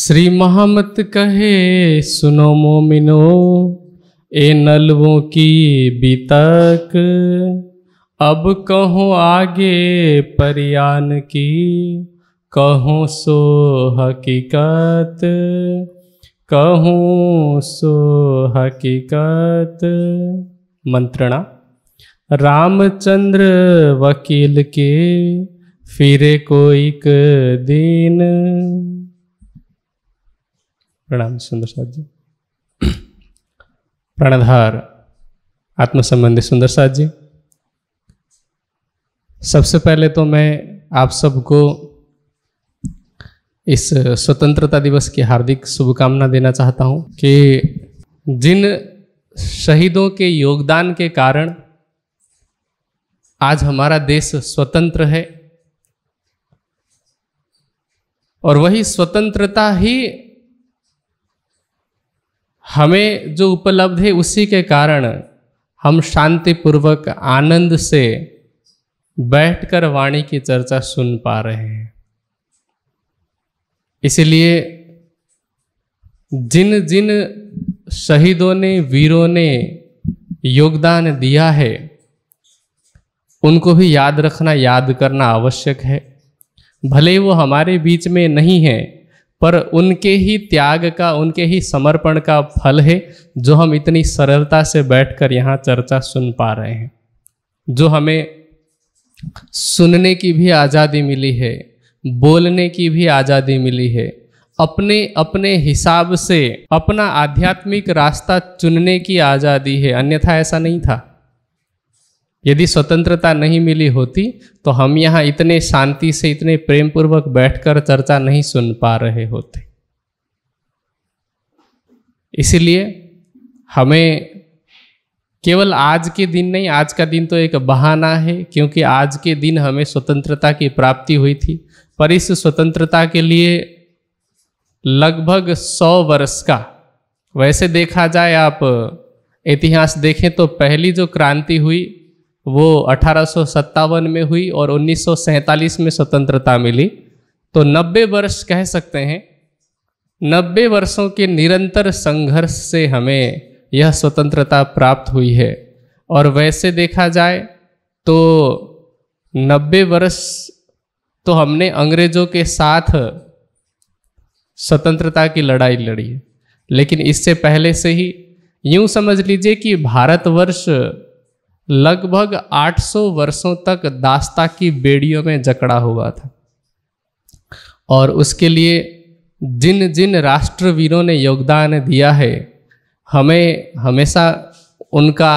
श्री महामत कहे सुनो मोमिनो ए नलवों की बीतक अब कहो आगे परियान की कहो सो हकीकत कहो सो हकीकत मंत्रणा रामचंद्र वकील के फिरे कोई दिन प्रणाम सुंदर साहद जी प्रणधार आत्म संबंधी सुंदर साहद जी सबसे पहले तो मैं आप सबको इस स्वतंत्रता दिवस की हार्दिक शुभकामना देना चाहता हूं कि जिन शहीदों के योगदान के कारण आज हमारा देश स्वतंत्र है और वही स्वतंत्रता ही हमें जो उपलब्ध है उसी के कारण हम शांतिपूर्वक आनंद से बैठकर वाणी की चर्चा सुन पा रहे हैं इसलिए जिन जिन शहीदों ने वीरों ने योगदान दिया है उनको भी याद रखना याद करना आवश्यक है भले वो हमारे बीच में नहीं है पर उनके ही त्याग का उनके ही समर्पण का फल है जो हम इतनी सरलता से बैठकर यहाँ चर्चा सुन पा रहे हैं जो हमें सुनने की भी आज़ादी मिली है बोलने की भी आज़ादी मिली है अपने अपने हिसाब से अपना आध्यात्मिक रास्ता चुनने की आज़ादी है अन्यथा ऐसा नहीं था यदि स्वतंत्रता नहीं मिली होती तो हम यहाँ इतने शांति से इतने प्रेम पूर्वक बैठकर चर्चा नहीं सुन पा रहे होते इसलिए हमें केवल आज के दिन नहीं आज का दिन तो एक बहाना है क्योंकि आज के दिन हमें स्वतंत्रता की प्राप्ति हुई थी पर इस स्वतंत्रता के लिए लगभग सौ वर्ष का वैसे देखा जाए आप इतिहास देखें तो पहली जो क्रांति हुई वो अठारह में हुई और उन्नीस में स्वतंत्रता मिली तो 90 वर्ष कह सकते हैं 90 वर्षों के निरंतर संघर्ष से हमें यह स्वतंत्रता प्राप्त हुई है और वैसे देखा जाए तो 90 वर्ष तो हमने अंग्रेजों के साथ स्वतंत्रता की लड़ाई लड़ी लेकिन इससे पहले से ही यूं समझ लीजिए कि भारतवर्ष लगभग 800 वर्षों तक दास्ता की बेड़ियों में जकड़ा हुआ था और उसके लिए जिन जिन राष्ट्रवीरों ने योगदान दिया है हमें हमेशा उनका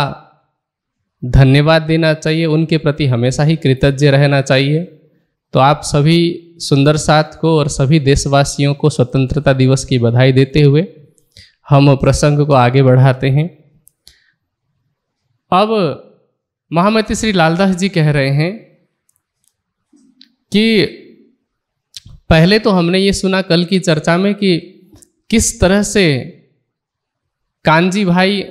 धन्यवाद देना चाहिए उनके प्रति हमेशा ही कृतज्ञ रहना चाहिए तो आप सभी सुंदर साथ को और सभी देशवासियों को स्वतंत्रता दिवस की बधाई देते हुए हम प्रसंग को आगे बढ़ाते हैं अब महामती श्री लालदास जी कह रहे हैं कि पहले तो हमने ये सुना कल की चर्चा में कि किस तरह से कांजी भाई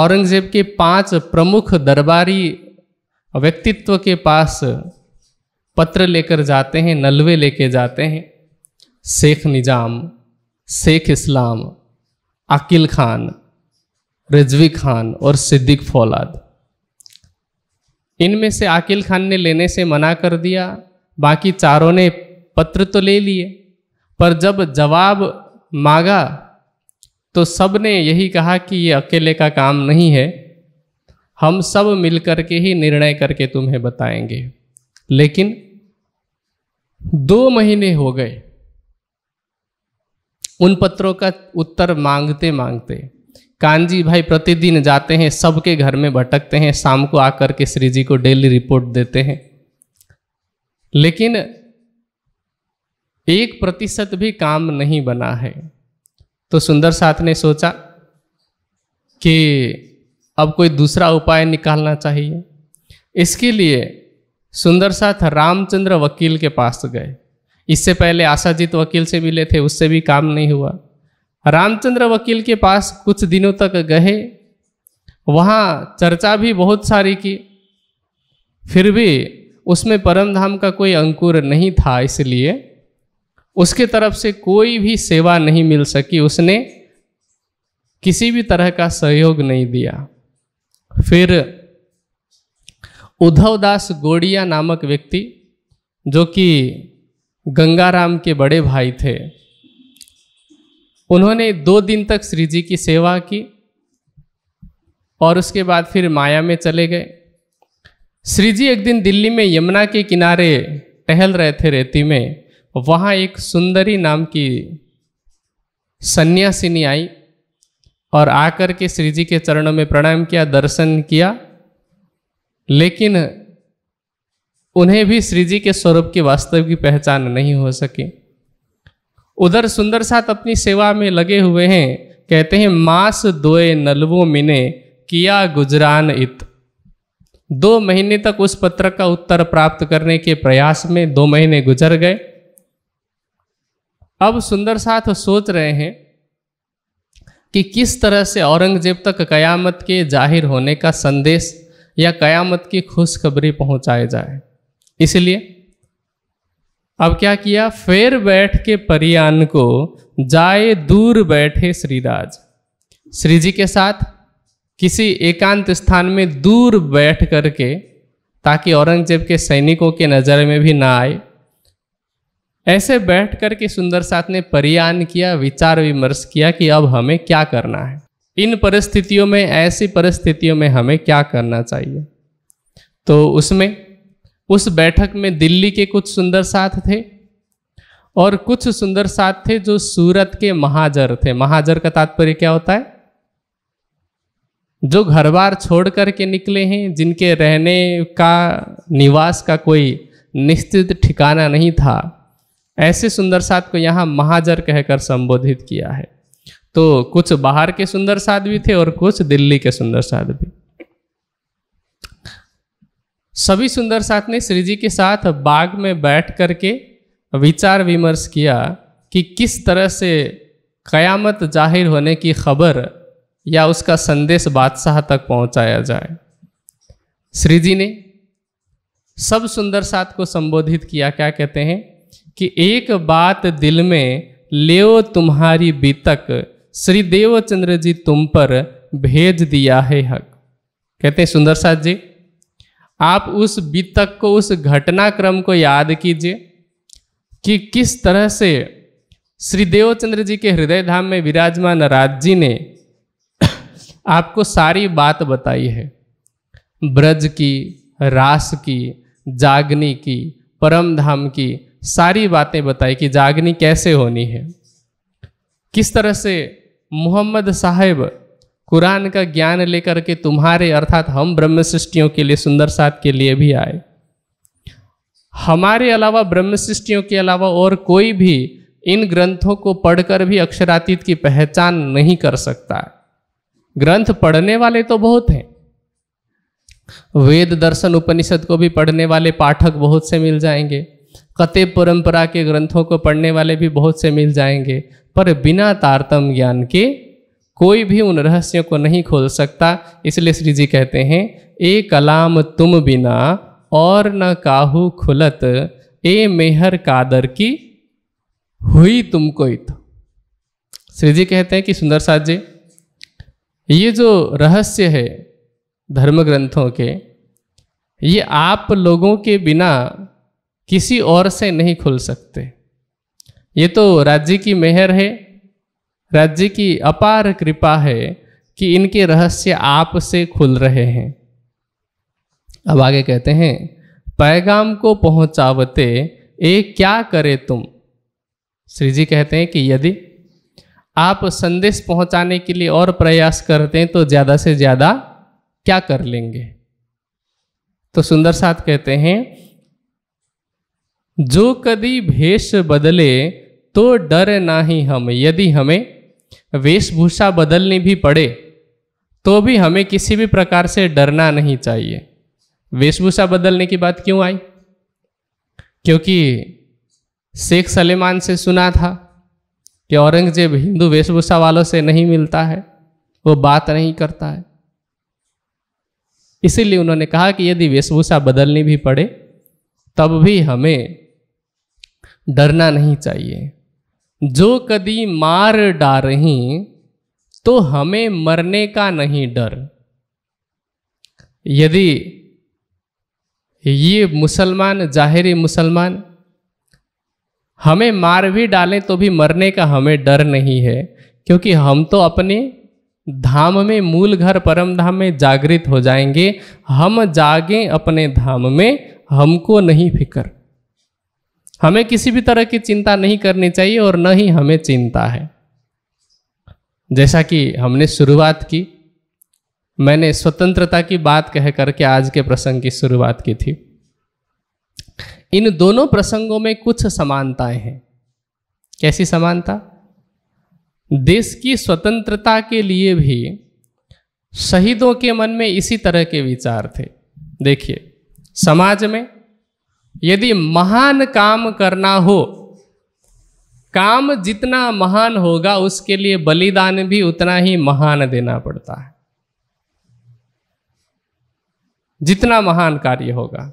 औरंगजेब के पांच प्रमुख दरबारी व्यक्तित्व के पास पत्र लेकर जाते हैं नलवे लेके जाते हैं शेख निज़ाम शेख इस्लाम आकिल खान रिजवी खान और सिद्दीक फौलाद इनमें से आकिल खान ने लेने से मना कर दिया बाकी चारों ने पत्र तो ले लिए पर जब जवाब मांगा तो सब ने यही कहा कि ये अकेले का काम नहीं है हम सब मिलकर के ही निर्णय करके तुम्हें बताएंगे लेकिन दो महीने हो गए उन पत्रों का उत्तर मांगते मांगते कांजी भाई प्रतिदिन जाते हैं सबके घर में भटकते हैं शाम को आकर के श्री जी को डेली रिपोर्ट देते हैं लेकिन एक प्रतिशत भी काम नहीं बना है तो सुंदर साथ ने सोचा कि अब कोई दूसरा उपाय निकालना चाहिए इसके लिए सुंदर साथ रामचंद्र वकील के पास गए इससे पहले आशाजीत तो वकील से मिले थे उससे भी काम नहीं हुआ रामचंद्र वकील के पास कुछ दिनों तक गए वहाँ चर्चा भी बहुत सारी की फिर भी उसमें परमधाम का कोई अंकुर नहीं था इसलिए उसके तरफ से कोई भी सेवा नहीं मिल सकी उसने किसी भी तरह का सहयोग नहीं दिया फिर उद्धव दास गोड़िया नामक व्यक्ति जो कि गंगाराम के बड़े भाई थे उन्होंने दो दिन तक श्री जी की सेवा की और उसके बाद फिर माया में चले गए श्री जी एक दिन दिल्ली में यमुना के किनारे टहल रहे थे रेती में वहाँ एक सुंदरी नाम की सन्यासिनी आई और आकर के श्री जी के चरणों में प्रणाम किया दर्शन किया लेकिन उन्हें भी श्री जी के स्वरूप की वास्तव की पहचान नहीं हो सकी उधर सुंदर साथ अपनी सेवा में लगे हुए हैं कहते हैं मास दोए नलवो मिने किया गुजरान इत दो महीने तक उस पत्र का उत्तर प्राप्त करने के प्रयास में दो महीने गुजर गए अब सुंदर साथ सोच रहे हैं कि किस तरह से औरंगजेब तक कयामत के जाहिर होने का संदेश या कयामत की खुशखबरी पहुंचाए जाए इसलिए अब क्या किया फेर बैठ के परियान को जाए दूर बैठे श्रीराज श्री जी के साथ किसी एकांत स्थान में दूर बैठ करके ताकि औरंगजेब के सैनिकों के नज़र में भी ना आए ऐसे बैठ कर के सुंदर साथ ने परियान किया विचार विमर्श किया कि अब हमें क्या करना है इन परिस्थितियों में ऐसी परिस्थितियों में हमें क्या करना चाहिए तो उसमें उस बैठक में दिल्ली के कुछ सुंदर साथ थे और कुछ सुंदर साथ थे जो सूरत के महाजर थे महाजर का तात्पर्य क्या होता है जो घर बार छोड़ करके निकले हैं जिनके रहने का निवास का कोई निश्चित ठिकाना नहीं था ऐसे सुंदर साथ को यहाँ महाजर कहकर संबोधित किया है तो कुछ बाहर के सुंदर साथ भी थे और कुछ दिल्ली के सुंदर साथ भी सभी सुंदर साथ ने श्री जी के साथ बाग में बैठ करके विचार विमर्श किया कि किस तरह से कयामत जाहिर होने की खबर या उसका संदेश बादशाह तक पहुंचाया जाए श्री जी ने सब सुंदर साथ को संबोधित किया क्या कहते हैं कि एक बात दिल में लेओ तुम्हारी बीतक श्री देवचंद्र जी तुम पर भेज दिया है हक कहते हैं सुंदर साथ जी आप उस बीतक को उस घटनाक्रम को याद कीजिए कि किस तरह से श्री देवचंद्र जी के हृदय धाम में विराजमान राज जी ने आपको सारी बात बताई है ब्रज की रास की जागनी की परम धाम की सारी बातें बताई कि जागनी कैसे होनी है किस तरह से मोहम्मद साहेब कुरान का ज्ञान लेकर के तुम्हारे अर्थात हम ब्रह्म सृष्टियों के लिए सुंदर सात के लिए भी आए हमारे अलावा ब्रह्म सृष्टियों के अलावा और कोई भी इन ग्रंथों को पढ़कर भी अक्षरातीत की पहचान नहीं कर सकता ग्रंथ पढ़ने वाले तो बहुत हैं वेद दर्शन उपनिषद को भी पढ़ने वाले पाठक बहुत से मिल जाएंगे कते परंपरा के ग्रंथों को पढ़ने वाले भी बहुत से मिल जाएंगे पर बिना तारतम ज्ञान के कोई भी उन रहस्यों को नहीं खोल सकता इसलिए श्री जी कहते हैं ए कलाम तुम बिना और न काहू खुलत ए मेहर कादर की हुई तुमको इत श्री जी कहते हैं कि सुंदर साथ जी ये जो रहस्य है धर्म ग्रंथों के ये आप लोगों के बिना किसी और से नहीं खुल सकते ये तो राज्य की मेहर है राज्य की अपार कृपा है कि इनके रहस्य आप से खुल रहे हैं अब आगे कहते हैं पैगाम को पहुंचावते ए क्या करे तुम श्री जी कहते हैं कि यदि आप संदेश पहुंचाने के लिए और प्रयास करते हैं तो ज़्यादा से ज़्यादा क्या कर लेंगे तो सुंदर साथ कहते हैं जो कदी भेष बदले तो डर ना ही हम यदि हमें वेशभूषा बदलनी भी पड़े तो भी हमें किसी भी प्रकार से डरना नहीं चाहिए वेशभूषा बदलने की बात क्यों आई क्योंकि शेख सलेमान से सुना था कि औरंगजेब हिंदू वेशभूषा वालों से नहीं मिलता है वो बात नहीं करता है इसीलिए उन्होंने कहा कि यदि वेशभूषा बदलनी भी पड़े तब भी हमें डरना नहीं चाहिए जो कदी मार डारही तो हमें मरने का नहीं डर यदि ये मुसलमान जाहिर मुसलमान हमें मार भी डालें तो भी मरने का हमें डर नहीं है क्योंकि हम तो अपने धाम में मूल घर परम धाम में जागृत हो जाएंगे हम जागें अपने धाम में हमको नहीं फिक्र हमें किसी भी तरह की चिंता नहीं करनी चाहिए और न ही हमें चिंता है जैसा कि हमने शुरुआत की मैंने स्वतंत्रता की बात कह करके आज के प्रसंग की शुरुआत की थी इन दोनों प्रसंगों में कुछ समानताएं हैं कैसी समानता देश की स्वतंत्रता के लिए भी शहीदों के मन में इसी तरह के विचार थे देखिए समाज में यदि महान काम करना हो काम जितना महान होगा उसके लिए बलिदान भी उतना ही महान देना पड़ता है जितना महान कार्य होगा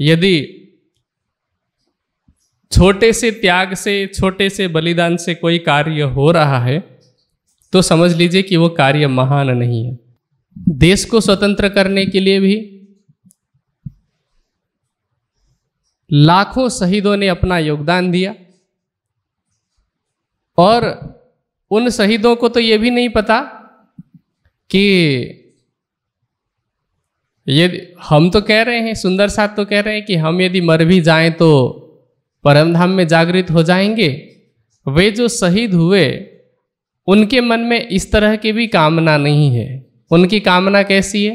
यदि छोटे से त्याग से छोटे से बलिदान से कोई कार्य हो रहा है तो समझ लीजिए कि वो कार्य महान नहीं है देश को स्वतंत्र करने के लिए भी लाखों शहीदों ने अपना योगदान दिया और उन शहीदों को तो ये भी नहीं पता कि यदि हम तो कह रहे हैं सुंदर साहब तो कह रहे हैं कि हम यदि मर भी जाएं तो परमधाम में जागृत हो जाएंगे वे जो शहीद हुए उनके मन में इस तरह की भी कामना नहीं है उनकी कामना कैसी है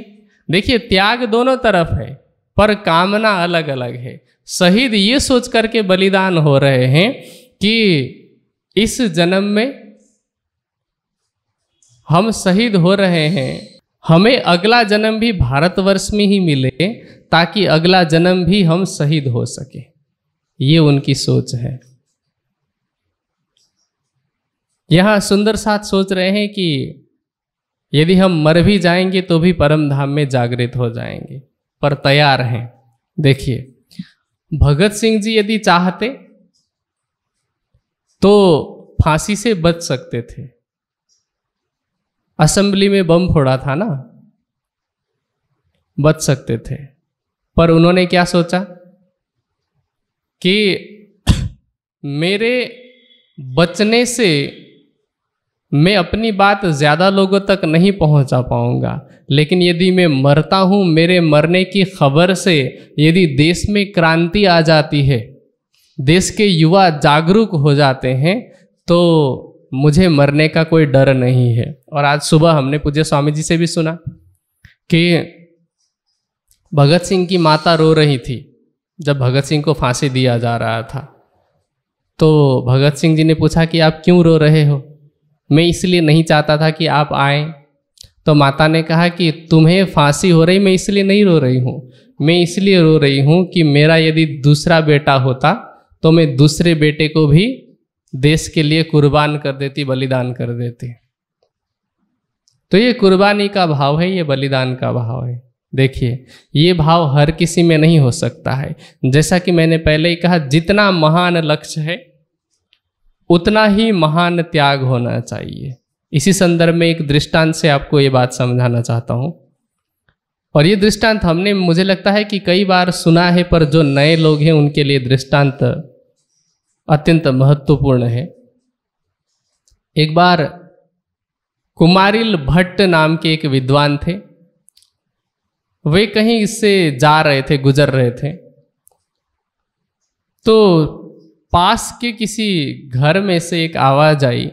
देखिए त्याग दोनों तरफ है पर कामना अलग अलग है शहीद ये सोच करके बलिदान हो रहे हैं कि इस जन्म में हम शहीद हो रहे हैं हमें अगला जन्म भी भारतवर्ष में ही मिले ताकि अगला जन्म भी हम शहीद हो सके ये उनकी सोच है यहाँ सुंदर साथ सोच रहे हैं कि यदि हम मर भी जाएंगे तो भी परम धाम में जागृत हो जाएंगे पर तैयार हैं देखिए भगत सिंह जी यदि चाहते तो फांसी से बच सकते थे असेंबली में बम फोड़ा था ना बच सकते थे पर उन्होंने क्या सोचा कि मेरे बचने से मैं अपनी बात ज़्यादा लोगों तक नहीं पहुंचा पाऊंगा लेकिन यदि मैं मरता हूं मेरे मरने की खबर से यदि देश में क्रांति आ जाती है देश के युवा जागरूक हो जाते हैं तो मुझे मरने का कोई डर नहीं है और आज सुबह हमने पूज्य स्वामी जी से भी सुना कि भगत सिंह की माता रो रही थी जब भगत सिंह को फांसी दिया जा रहा था तो भगत सिंह जी ने पूछा कि आप क्यों रो रहे हो मैं इसलिए नहीं चाहता था कि आप आए तो माता ने कहा कि तुम्हें फांसी हो रही मैं इसलिए नहीं रो रही हूँ मैं इसलिए रो रही हूँ कि मेरा यदि दूसरा बेटा होता तो मैं दूसरे बेटे को भी देश के लिए कुर्बान कर देती बलिदान कर देती तो ये कुर्बानी का भाव है ये बलिदान का भाव है देखिए ये भाव हर किसी में नहीं हो सकता है जैसा कि मैंने पहले ही कहा जितना महान लक्ष्य है उतना ही महान त्याग होना चाहिए इसी संदर्भ में एक दृष्टांत से आपको ये बात समझाना चाहता हूँ और ये दृष्टांत हमने मुझे लगता है कि कई बार सुना है पर जो नए लोग हैं उनके लिए दृष्टांत अत्यंत महत्वपूर्ण है एक बार कुमारिल भट्ट नाम के एक विद्वान थे वे कहीं इससे जा रहे थे गुजर रहे थे तो पास के किसी घर में से एक आवाज़ आई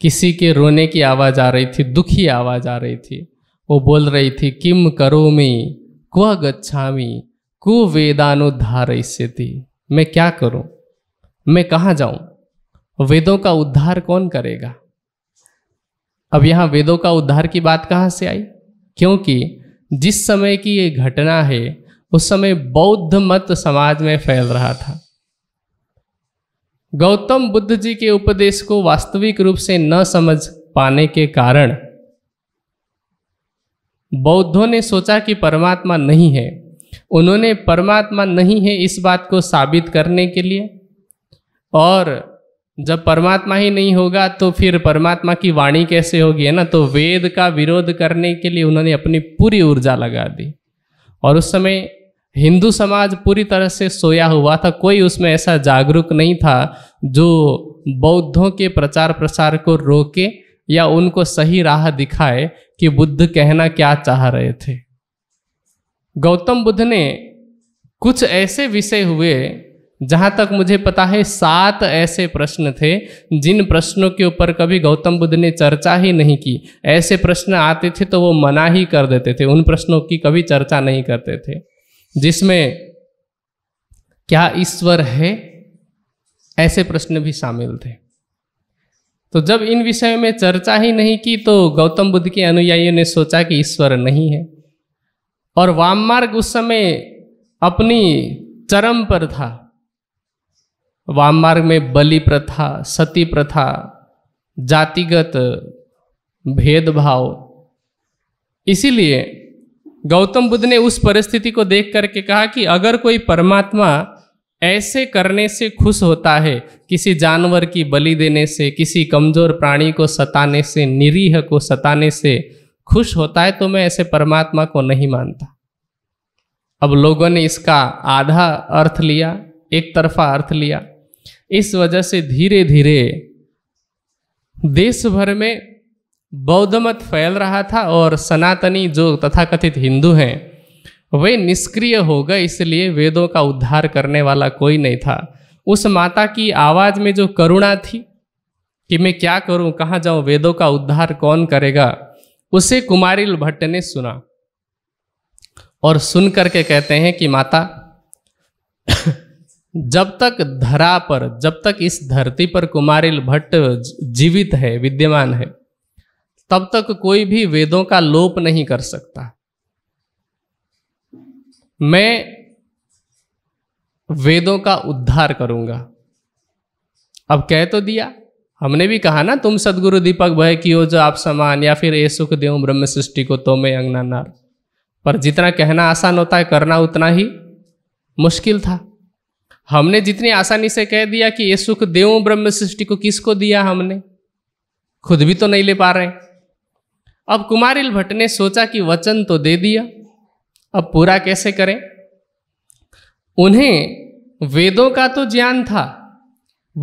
किसी के रोने की आवाज़ आ रही थी दुखी आवाज़ आ रही थी वो बोल रही थी किम करो मी क्व गच्छामी कु वेदानुद्धार थी मैं क्या करूं मैं कहाँ जाऊं वेदों का उद्धार कौन करेगा अब यहाँ वेदों का उद्धार की बात कहाँ से आई क्योंकि जिस समय की ये घटना है उस समय बौद्ध मत समाज में फैल रहा था गौतम बुद्ध जी के उपदेश को वास्तविक रूप से न समझ पाने के कारण बौद्धों ने सोचा कि परमात्मा नहीं है उन्होंने परमात्मा नहीं है इस बात को साबित करने के लिए और जब परमात्मा ही नहीं होगा तो फिर परमात्मा की वाणी कैसे होगी है ना तो वेद का विरोध करने के लिए उन्होंने अपनी पूरी ऊर्जा लगा दी और उस समय हिंदू समाज पूरी तरह से सोया हुआ था कोई उसमें ऐसा जागरूक नहीं था जो बौद्धों के प्रचार प्रसार को रोके या उनको सही राह दिखाए कि बुद्ध कहना क्या चाह रहे थे गौतम बुद्ध ने कुछ ऐसे विषय हुए जहाँ तक मुझे पता है सात ऐसे प्रश्न थे जिन प्रश्नों के ऊपर कभी गौतम बुद्ध ने चर्चा ही नहीं की ऐसे प्रश्न आते थे तो वो मना ही कर देते थे उन प्रश्नों की कभी चर्चा नहीं करते थे जिसमें क्या ईश्वर है ऐसे प्रश्न भी शामिल थे तो जब इन विषयों में चर्चा ही नहीं की तो गौतम बुद्ध के अनुयायियों ने सोचा कि ईश्वर नहीं है और वाम मार्ग उस समय अपनी चरम पर था वाम मार्ग में बलि प्रथा सती प्रथा जातिगत भेदभाव इसीलिए गौतम बुद्ध ने उस परिस्थिति को देख करके कहा कि अगर कोई परमात्मा ऐसे करने से खुश होता है किसी जानवर की बलि देने से किसी कमजोर प्राणी को सताने से निरीह को सताने से खुश होता है तो मैं ऐसे परमात्मा को नहीं मानता अब लोगों ने इसका आधा अर्थ लिया एक तरफा अर्थ लिया इस वजह से धीरे धीरे देश भर में बौद्ध मत फैल रहा था और सनातनी जो तथाकथित हिंदू हैं वे निष्क्रिय हो गए इसलिए वेदों का उद्धार करने वाला कोई नहीं था उस माता की आवाज़ में जो करुणा थी कि मैं क्या करूं कहाँ जाऊं वेदों का उद्धार कौन करेगा उसे कुमारिल भट्ट ने सुना और सुन करके कहते हैं कि माता जब तक धरा पर जब तक इस धरती पर कुमारिल भट्ट जीवित है विद्यमान है तब तक कोई भी वेदों का लोप नहीं कर सकता मैं वेदों का उद्धार करूंगा अब कह तो दिया हमने भी कहा ना तुम सदगुरु दीपक भय की हो जो आप समान या फिर ये सुख देव ब्रह्म सृष्टि को तो मैं नार पर जितना कहना आसान होता है करना उतना ही मुश्किल था हमने जितनी आसानी से कह दिया कि ये सुख देव ब्रह्म सृष्टि को किसको दिया हमने खुद भी तो नहीं ले पा रहे अब कुमारिल भट्ट ने सोचा कि वचन तो दे दिया अब पूरा कैसे करें उन्हें वेदों का तो ज्ञान था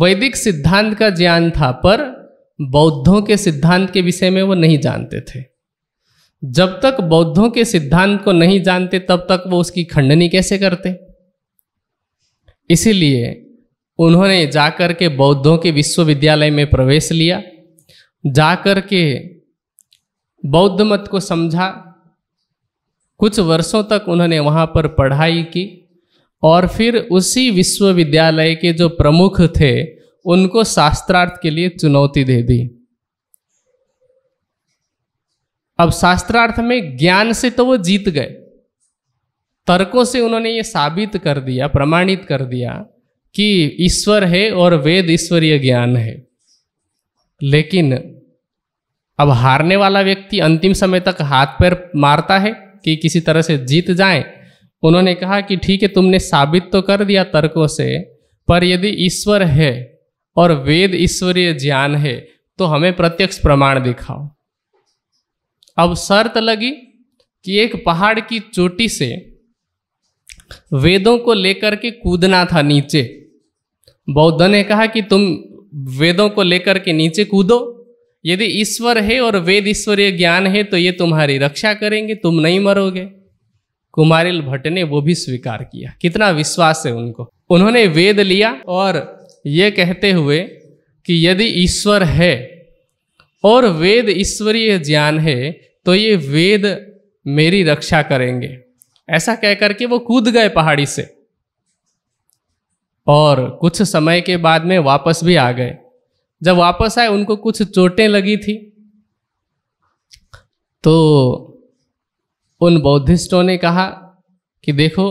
वैदिक सिद्धांत का ज्ञान था पर बौद्धों के सिद्धांत के विषय में वो नहीं जानते थे जब तक बौद्धों के सिद्धांत को नहीं जानते तब तक वो उसकी खंडनी कैसे करते इसीलिए उन्होंने जाकर के बौद्धों के विश्वविद्यालय में प्रवेश लिया जाकर के बौद्ध मत को समझा कुछ वर्षों तक उन्होंने वहाँ पर पढ़ाई की और फिर उसी विश्वविद्यालय के जो प्रमुख थे उनको शास्त्रार्थ के लिए चुनौती दे दी अब शास्त्रार्थ में ज्ञान से तो वो जीत गए तर्कों से उन्होंने ये साबित कर दिया प्रमाणित कर दिया कि ईश्वर है और वेद ईश्वरीय ज्ञान है लेकिन अब हारने वाला व्यक्ति अंतिम समय तक हाथ पैर मारता है कि किसी तरह से जीत जाए उन्होंने कहा कि ठीक है तुमने साबित तो कर दिया तर्कों से पर यदि ईश्वर है और वेद ईश्वरीय ज्ञान है तो हमें प्रत्यक्ष प्रमाण दिखाओ अब शर्त लगी कि एक पहाड़ की चोटी से वेदों को लेकर के कूदना था नीचे बौद्ध ने कहा कि तुम वेदों को लेकर के नीचे कूदो यदि ईश्वर है और वेद ईश्वरीय ज्ञान है तो ये तुम्हारी रक्षा करेंगे तुम नहीं मरोगे कुमारिल भट्ट ने वो भी स्वीकार किया कितना विश्वास है उनको उन्होंने वेद लिया और ये कहते हुए कि यदि ईश्वर है और वेद ईश्वरीय ज्ञान है तो ये वेद मेरी रक्षा करेंगे ऐसा कहकर के वो कूद गए पहाड़ी से और कुछ समय के बाद में वापस भी आ गए जब वापस आए उनको कुछ चोटें लगी थी तो उन बौद्धिस्टों ने कहा कि देखो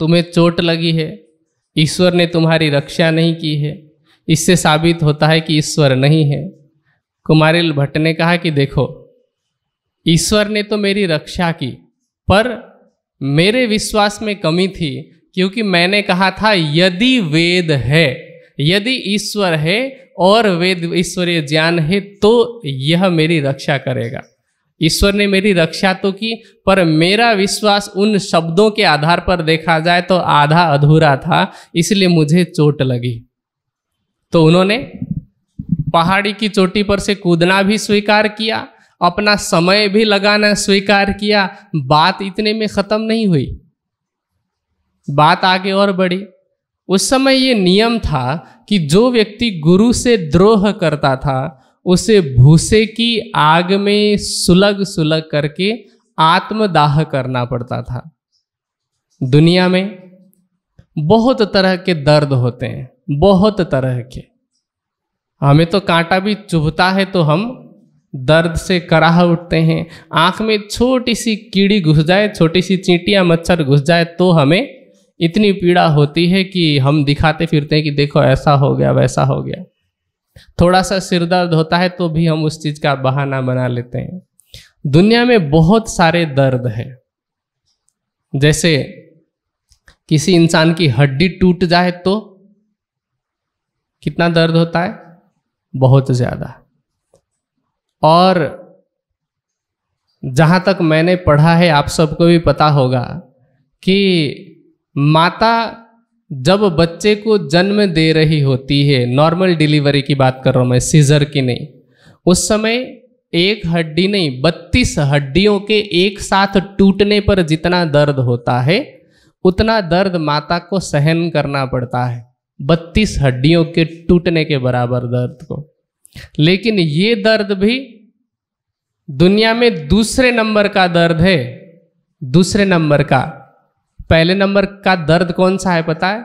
तुम्हें चोट लगी है ईश्वर ने तुम्हारी रक्षा नहीं की है इससे साबित होता है कि ईश्वर नहीं है कुमारिल भट्ट ने कहा कि देखो ईश्वर ने तो मेरी रक्षा की पर मेरे विश्वास में कमी थी क्योंकि मैंने कहा था यदि वेद है यदि ईश्वर है और वेद ईश्वरीय ज्ञान है तो यह मेरी रक्षा करेगा ईश्वर ने मेरी रक्षा तो की पर मेरा विश्वास उन शब्दों के आधार पर देखा जाए तो आधा अधूरा था इसलिए मुझे चोट लगी तो उन्होंने पहाड़ी की चोटी पर से कूदना भी स्वीकार किया अपना समय भी लगाना स्वीकार किया बात इतने में खत्म नहीं हुई बात आगे और बढ़ी उस समय ये नियम था कि जो व्यक्ति गुरु से द्रोह करता था उसे भूसे की आग में सुलग सुलग करके आत्मदाह करना पड़ता था दुनिया में बहुत तरह के दर्द होते हैं बहुत तरह के हमें तो कांटा भी चुभता है तो हम दर्द से कराह उठते हैं आंख में छोटी सी कीड़ी घुस जाए छोटी सी चींटियां मच्छर घुस जाए तो हमें इतनी पीड़ा होती है कि हम दिखाते फिरते हैं कि देखो ऐसा हो गया वैसा हो गया थोड़ा सा सिर दर्द होता है तो भी हम उस चीज़ का बहाना बना लेते हैं दुनिया में बहुत सारे दर्द हैं जैसे किसी इंसान की हड्डी टूट जाए तो कितना दर्द होता है बहुत ज़्यादा और जहाँ तक मैंने पढ़ा है आप सबको भी पता होगा कि माता जब बच्चे को जन्म दे रही होती है नॉर्मल डिलीवरी की बात कर रहा हूँ मैं सीजर की नहीं उस समय एक हड्डी नहीं बत्तीस हड्डियों के एक साथ टूटने पर जितना दर्द होता है उतना दर्द माता को सहन करना पड़ता है बत्तीस हड्डियों के टूटने के बराबर दर्द को लेकिन ये दर्द भी दुनिया में दूसरे नंबर का दर्द है दूसरे नंबर का पहले नंबर का दर्द कौन सा है पता है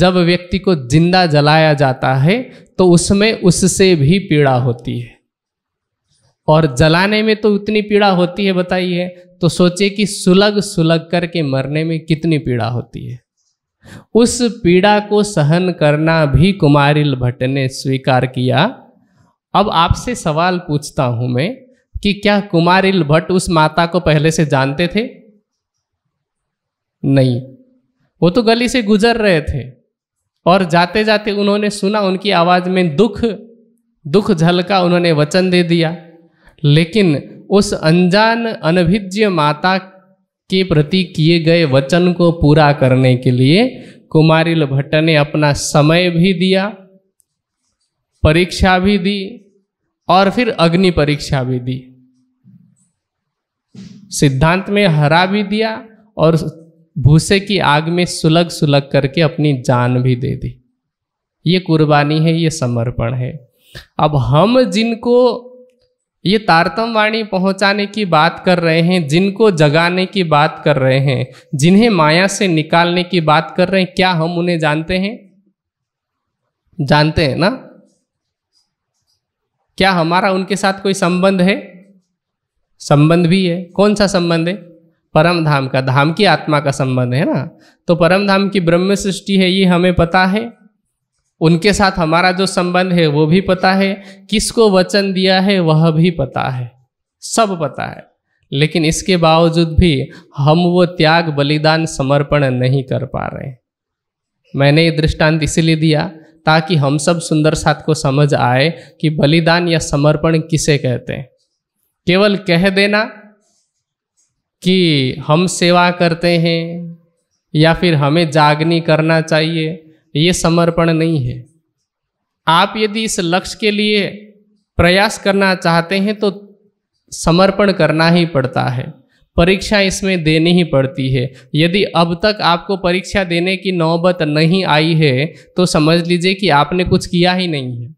जब व्यक्ति को जिंदा जलाया जाता है तो उसमें उससे भी पीड़ा होती है और जलाने में तो उतनी पीड़ा होती है बताइए तो सोचिए कि सुलग सुलग करके मरने में कितनी पीड़ा होती है उस पीड़ा को सहन करना भी कुमारिल भट्ट ने स्वीकार किया अब आपसे सवाल पूछता हूं मैं कि क्या कुमारिल भट्ट उस माता को पहले से जानते थे नहीं वो तो गली से गुजर रहे थे और जाते जाते उन्होंने सुना उनकी आवाज़ में दुख दुख झलका उन्होंने वचन दे दिया लेकिन उस अनजान अनभिज्य माता के प्रति किए गए वचन को पूरा करने के लिए कुमारिल भट्ट ने अपना समय भी दिया परीक्षा भी दी और फिर अग्नि परीक्षा भी दी सिद्धांत में हरा भी दिया और भूसे की आग में सुलग सुलग करके अपनी जान भी दे दी ये कुर्बानी है ये समर्पण है अब हम जिनको ये तारतम वाणी पहुंचाने की बात कर रहे हैं जिनको जगाने की बात कर रहे हैं जिन्हें माया से निकालने की बात कर रहे हैं क्या हम उन्हें जानते हैं जानते हैं ना क्या हमारा उनके साथ कोई संबंध है संबंध भी है कौन सा संबंध है परम धाम का धाम की आत्मा का संबंध है ना तो परम धाम की ब्रह्म सृष्टि है ये हमें पता है उनके साथ हमारा जो संबंध है वो भी पता है किसको वचन दिया है वह भी पता है सब पता है लेकिन इसके बावजूद भी हम वो त्याग बलिदान समर्पण नहीं कर पा रहे मैंने ये दृष्टांत इसीलिए दिया ताकि हम सब सुंदर साथ को समझ आए कि बलिदान या समर्पण किसे कहते हैं केवल कह देना कि हम सेवा करते हैं या फिर हमें जागनी करना चाहिए ये समर्पण नहीं है आप यदि इस लक्ष्य के लिए प्रयास करना चाहते हैं तो समर्पण करना ही पड़ता है परीक्षा इसमें देनी ही पड़ती है यदि अब तक आपको परीक्षा देने की नौबत नहीं आई है तो समझ लीजिए कि आपने कुछ किया ही नहीं है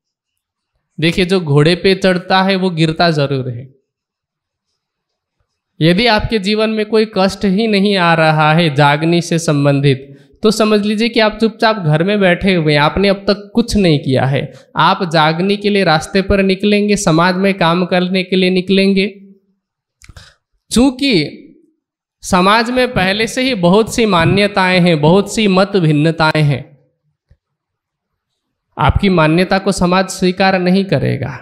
देखिए जो घोड़े पे चढ़ता है वो गिरता ज़रूर है यदि आपके जीवन में कोई कष्ट ही नहीं आ रहा है जागनी से संबंधित तो समझ लीजिए कि आप चुपचाप घर में बैठे हुए हैं आपने अब तक कुछ नहीं किया है आप जागने के लिए रास्ते पर निकलेंगे समाज में काम करने के लिए निकलेंगे चूंकि समाज में पहले से ही बहुत सी मान्यताएं हैं बहुत सी मत भिन्नताएं हैं आपकी मान्यता को समाज स्वीकार नहीं करेगा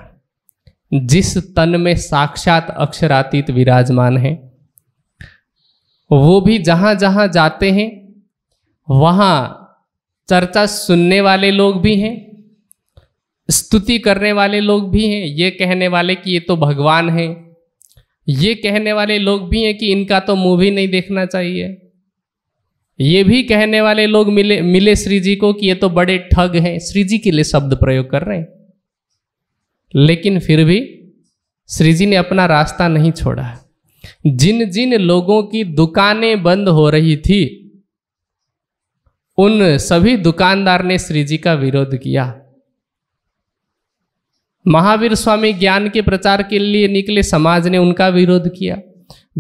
जिस तन में साक्षात अक्षरातीत विराजमान है वो भी जहां जहां जाते हैं वहां चर्चा सुनने वाले लोग भी हैं स्तुति करने वाले लोग भी हैं ये कहने वाले कि ये तो भगवान है ये कहने वाले लोग भी हैं कि इनका तो मुंह भी नहीं देखना चाहिए ये भी कहने वाले लोग मिले मिले श्री जी को कि ये तो बड़े ठग हैं श्री जी के लिए शब्द प्रयोग कर रहे हैं लेकिन फिर भी श्रीजी ने अपना रास्ता नहीं छोड़ा जिन जिन लोगों की दुकानें बंद हो रही थी उन सभी दुकानदार ने श्री जी का विरोध किया महावीर स्वामी ज्ञान के प्रचार के लिए निकले समाज ने उनका विरोध किया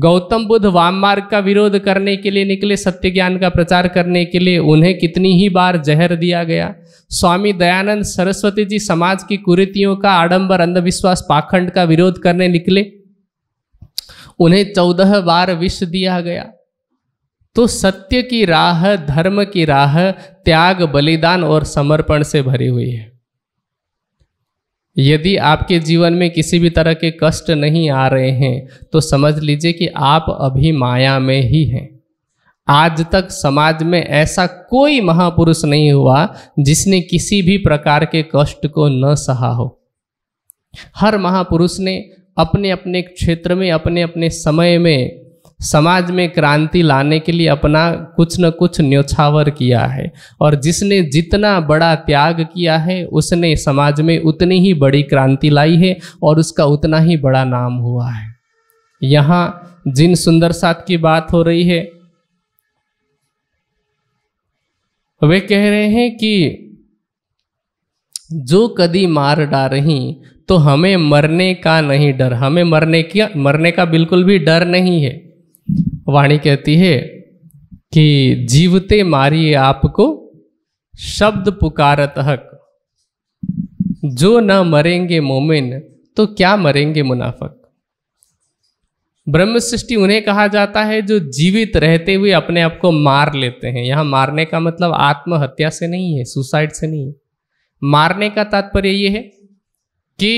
गौतम बुद्ध वाम मार्ग का विरोध करने के लिए निकले सत्य ज्ञान का प्रचार करने के लिए उन्हें कितनी ही बार जहर दिया गया स्वामी दयानंद सरस्वती जी समाज की कुरीतियों का आडंबर अंधविश्वास पाखंड का विरोध करने निकले उन्हें चौदह बार विष दिया गया तो सत्य की राह धर्म की राह त्याग बलिदान और समर्पण से भरी हुई है यदि आपके जीवन में किसी भी तरह के कष्ट नहीं आ रहे हैं तो समझ लीजिए कि आप अभी माया में ही हैं आज तक समाज में ऐसा कोई महापुरुष नहीं हुआ जिसने किसी भी प्रकार के कष्ट को न सहा हो हर महापुरुष ने अपने अपने क्षेत्र में अपने अपने समय में समाज में क्रांति लाने के लिए अपना कुछ न कुछ न्योछावर किया है और जिसने जितना बड़ा त्याग किया है उसने समाज में उतनी ही बड़ी क्रांति लाई है और उसका उतना ही बड़ा नाम हुआ है यहाँ जिन सुंदर साथ की बात हो रही है वे कह रहे हैं कि जो कदी मार रही तो हमें मरने का नहीं डर हमें मरने की मरने का बिल्कुल भी डर नहीं है वाणी कहती है कि जीवते मारिए आपको शब्द पुकारत हक जो न मरेंगे मोमिन तो क्या मरेंगे मुनाफक ब्रह्म सृष्टि उन्हें कहा जाता है जो जीवित रहते हुए अपने आप को मार लेते हैं यहां मारने का मतलब आत्महत्या से नहीं है सुसाइड से नहीं है मारने का तात्पर्य यह है कि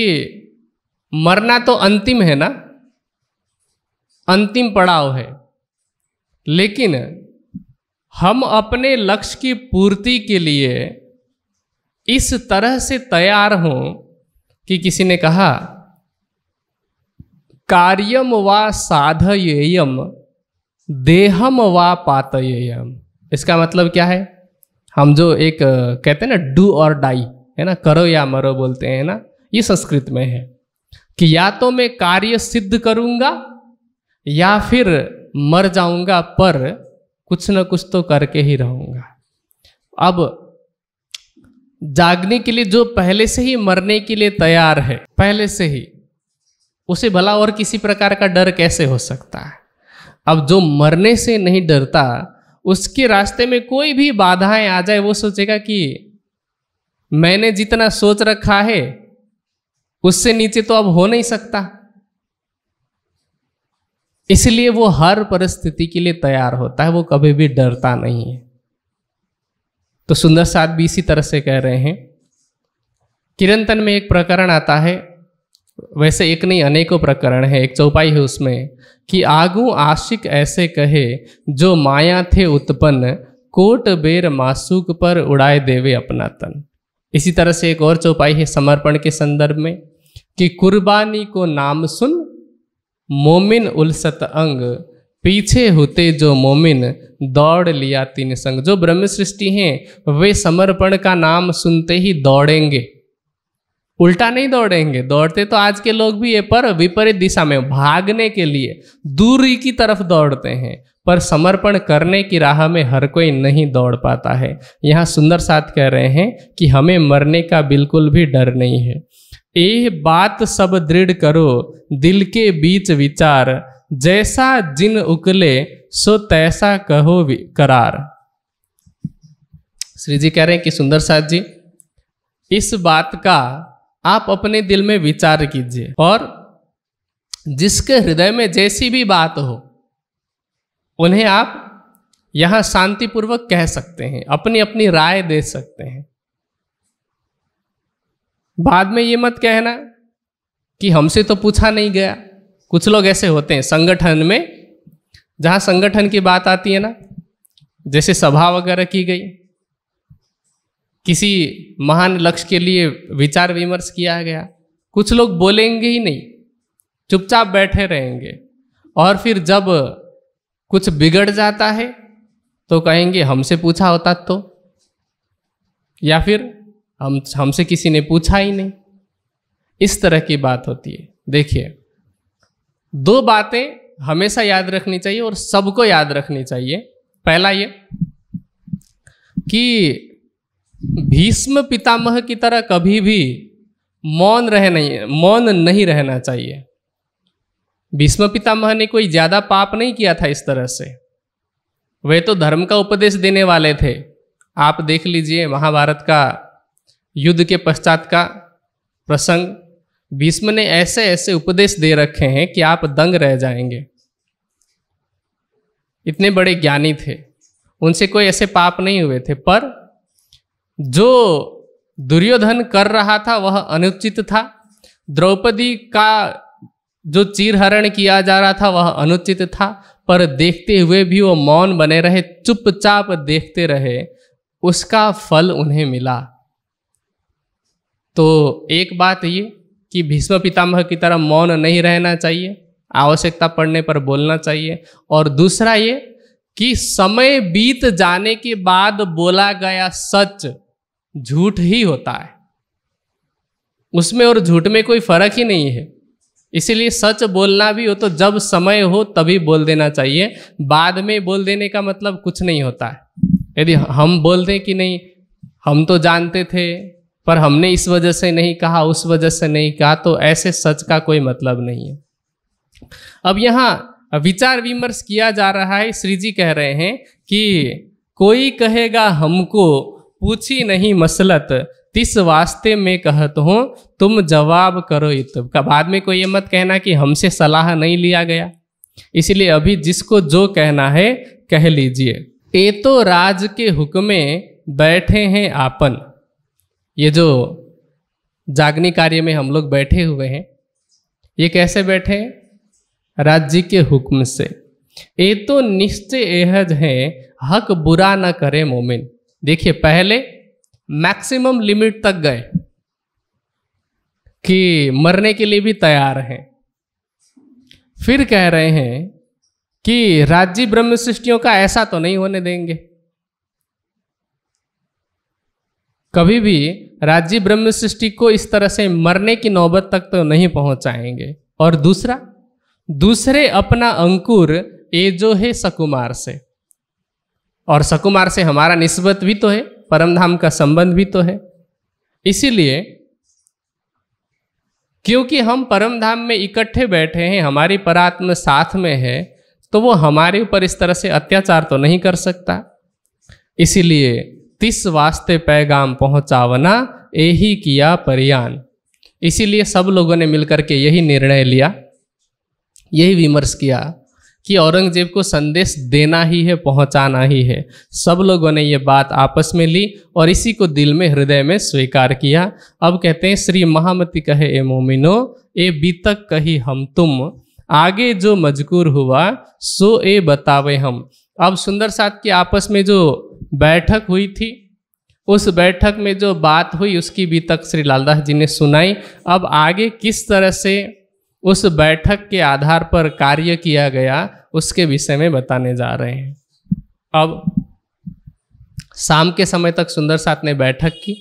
मरना तो अंतिम है ना अंतिम पड़ाव है लेकिन हम अपने लक्ष्य की पूर्ति के लिए इस तरह से तैयार हों कि किसी ने कहा कार्यम वा साधयेयम देहम वा पातयेयम इसका मतलब क्या है हम जो एक कहते हैं ना डू और डाई है ना करो या मरो बोलते हैं ना ये संस्कृत में है कि या तो मैं कार्य सिद्ध करूंगा या फिर मर जाऊंगा पर कुछ ना कुछ तो करके ही रहूंगा अब जागने के लिए जो पहले से ही मरने के लिए तैयार है पहले से ही उसे भला और किसी प्रकार का डर कैसे हो सकता है अब जो मरने से नहीं डरता उसके रास्ते में कोई भी बाधाएं आ जाए वो सोचेगा कि मैंने जितना सोच रखा है उससे नीचे तो अब हो नहीं सकता इसलिए वो हर परिस्थिति के लिए तैयार होता है वो कभी भी डरता नहीं है तो सुंदर साहब भी इसी तरह से कह रहे हैं किरंतन में एक प्रकरण आता है वैसे एक नहीं अनेकों प्रकरण है एक चौपाई है उसमें कि आगू आशिक ऐसे कहे जो माया थे उत्पन्न कोट बेर मासुक पर उड़ाए देवे अपना तन इसी तरह से एक और चौपाई है समर्पण के संदर्भ में कि कुर्बानी को नाम सुन मोमिन उलसत अंग पीछे होते जो मोमिन दौड़ लिया तीन संग जो ब्रह्म सृष्टि हैं वे समर्पण का नाम सुनते ही दौड़ेंगे उल्टा नहीं दौड़ेंगे दौड़ते तो आज के लोग भी ये पर विपरीत दिशा में भागने के लिए दूरी की तरफ दौड़ते हैं पर समर्पण करने की राह में हर कोई नहीं दौड़ पाता है यहाँ सुंदर साथ कह रहे हैं कि हमें मरने का बिल्कुल भी डर नहीं है एह बात सब दृढ़ करो दिल के बीच विचार जैसा जिन उकले सो तैसा कहो करार श्री जी कह रहे हैं कि सुंदर साहद जी इस बात का आप अपने दिल में विचार कीजिए और जिसके हृदय में जैसी भी बात हो उन्हें आप यहाँ शांतिपूर्वक कह सकते हैं अपनी अपनी राय दे सकते हैं बाद में ये मत कहना कि हमसे तो पूछा नहीं गया कुछ लोग ऐसे होते हैं संगठन में जहाँ संगठन की बात आती है ना जैसे सभा वगैरह की गई किसी महान लक्ष्य के लिए विचार विमर्श किया गया कुछ लोग बोलेंगे ही नहीं चुपचाप बैठे रहेंगे और फिर जब कुछ बिगड़ जाता है तो कहेंगे हमसे पूछा होता तो या फिर हम हमसे किसी ने पूछा ही नहीं इस तरह की बात होती है देखिए दो बातें हमेशा याद रखनी चाहिए और सबको याद रखनी चाहिए पहला ये कि भीष्म पितामह की तरह कभी भी मौन रह नहीं मौन नहीं रहना चाहिए भीष्म पितामह ने कोई ज़्यादा पाप नहीं किया था इस तरह से वे तो धर्म का उपदेश देने वाले थे आप देख लीजिए महाभारत का युद्ध के पश्चात का प्रसंग भीष्म ने ऐसे ऐसे उपदेश दे रखे हैं कि आप दंग रह जाएंगे इतने बड़े ज्ञानी थे उनसे कोई ऐसे पाप नहीं हुए थे पर जो दुर्योधन कर रहा था वह अनुचित था द्रौपदी का जो चीरहरण किया जा रहा था वह अनुचित था पर देखते हुए भी वो मौन बने रहे चुपचाप देखते रहे उसका फल उन्हें मिला तो एक बात ये कि भीष्म पितामह की तरह मौन नहीं रहना चाहिए आवश्यकता पड़ने पर बोलना चाहिए और दूसरा ये कि समय बीत जाने के बाद बोला गया सच झूठ ही होता है उसमें और झूठ में कोई फर्क ही नहीं है इसीलिए सच बोलना भी हो तो जब समय हो तभी बोल देना चाहिए बाद में बोल देने का मतलब कुछ नहीं होता है यदि हम बोल दें कि नहीं हम तो जानते थे पर हमने इस वजह से नहीं कहा उस वजह से नहीं कहा तो ऐसे सच का कोई मतलब नहीं है अब यहाँ विचार विमर्श किया जा रहा है श्री जी कह रहे हैं कि कोई कहेगा हमको पूछी नहीं मसलत तिस वास्ते में कहत हो तुम जवाब करो इत तो। का बाद में कोई ये मत कहना कि हमसे सलाह नहीं लिया गया इसलिए अभी जिसको जो कहना है कह लीजिए ए तो राज के हुक्मे बैठे हैं आपन ये जो जागनी कार्य में हम लोग बैठे हुए हैं ये कैसे बैठे राज्य के हुक्म से ये तो निश्चय एहज है हक बुरा ना करे मोमिन देखिए पहले मैक्सिमम लिमिट तक गए कि मरने के लिए भी तैयार हैं फिर कह रहे हैं कि राज्य ब्रह्म सृष्टियों का ऐसा तो नहीं होने देंगे कभी भी राज्य ब्रह्म सृष्टि को इस तरह से मरने की नौबत तक तो नहीं पहुंचाएंगे और दूसरा दूसरे अपना अंकुर ये जो है सकुमार से और सकुमार से हमारा निस्बत भी तो है परमधाम का संबंध भी तो है इसीलिए क्योंकि हम परमधाम में इकट्ठे बैठे हैं हमारी परात्म साथ में है तो वो हमारे ऊपर इस तरह से अत्याचार तो नहीं कर सकता इसीलिए तिस वास्ते पैगाम पहुंचावना यही किया परियान इसीलिए सब लोगों ने मिलकर के यही निर्णय लिया यही विमर्श किया कि औरंगजेब को संदेश देना ही है पहुंचाना ही है सब लोगों ने ये बात आपस में ली और इसी को दिल में हृदय में स्वीकार किया अब कहते हैं श्री महामति कहे ए मोमिनो ए बीतक कही हम तुम आगे जो मजकूर हुआ सो ए बतावे हम अब सुंदर साथ के आपस में जो बैठक हुई थी उस बैठक में जो बात हुई उसकी भी तक श्री लालदास जी ने सुनाई अब आगे किस तरह से उस बैठक के आधार पर कार्य किया गया उसके विषय में बताने जा रहे हैं अब शाम के समय तक सुंदर साथ ने बैठक की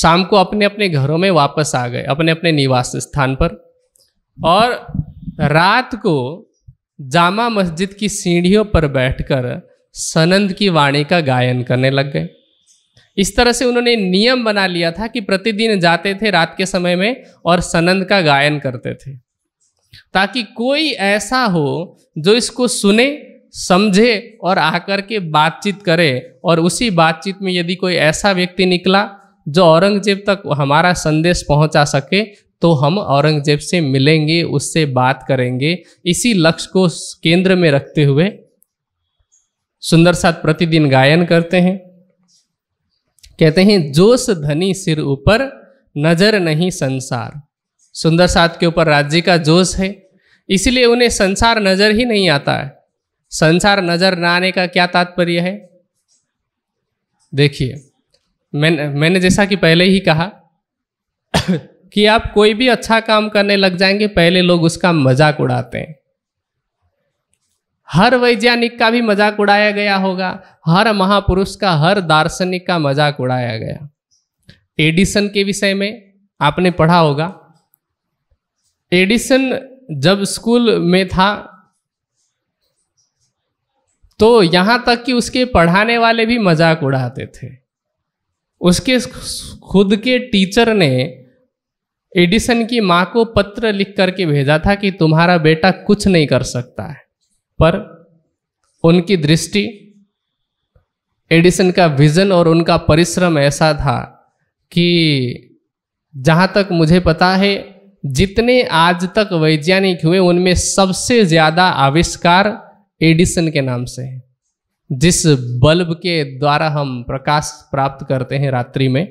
शाम को अपने अपने घरों में वापस आ गए अपने अपने निवास स्थान पर और रात को जामा मस्जिद की सीढ़ियों पर बैठकर सनंद की वाणी का गायन करने लग गए इस तरह से उन्होंने नियम बना लिया था कि प्रतिदिन जाते थे रात के समय में और सनंद का गायन करते थे ताकि कोई ऐसा हो जो इसको सुने समझे और आकर के बातचीत करे और उसी बातचीत में यदि कोई ऐसा व्यक्ति निकला जो औरंगजेब तक हमारा संदेश पहुंचा सके तो हम औरंगजेब से मिलेंगे उससे बात करेंगे इसी लक्ष्य को केंद्र में रखते हुए सुंदर साथ प्रतिदिन गायन करते हैं कहते हैं जोश धनी सिर ऊपर नजर नहीं संसार सुंदर साथ के ऊपर राज्य का जोश है इसलिए उन्हें संसार नजर ही नहीं आता है संसार नजर ना आने का क्या तात्पर्य है देखिए मैंने मैंने जैसा कि पहले ही कहा कि आप कोई भी अच्छा काम करने लग जाएंगे पहले लोग उसका मजाक उड़ाते हैं हर वैज्ञानिक का भी मजाक उड़ाया गया होगा हर महापुरुष का हर दार्शनिक का मजाक उड़ाया गया एडिसन के विषय में आपने पढ़ा होगा एडिसन जब स्कूल में था तो यहाँ तक कि उसके पढ़ाने वाले भी मजाक उड़ाते थे उसके खुद के टीचर ने एडिसन की माँ को पत्र लिख करके भेजा था कि तुम्हारा बेटा कुछ नहीं कर सकता है पर उनकी दृष्टि एडिसन का विज़न और उनका परिश्रम ऐसा था कि जहाँ तक मुझे पता है जितने आज तक वैज्ञानिक हुए उनमें सबसे ज़्यादा आविष्कार एडिसन के नाम से है जिस बल्ब के द्वारा हम प्रकाश प्राप्त करते हैं रात्रि में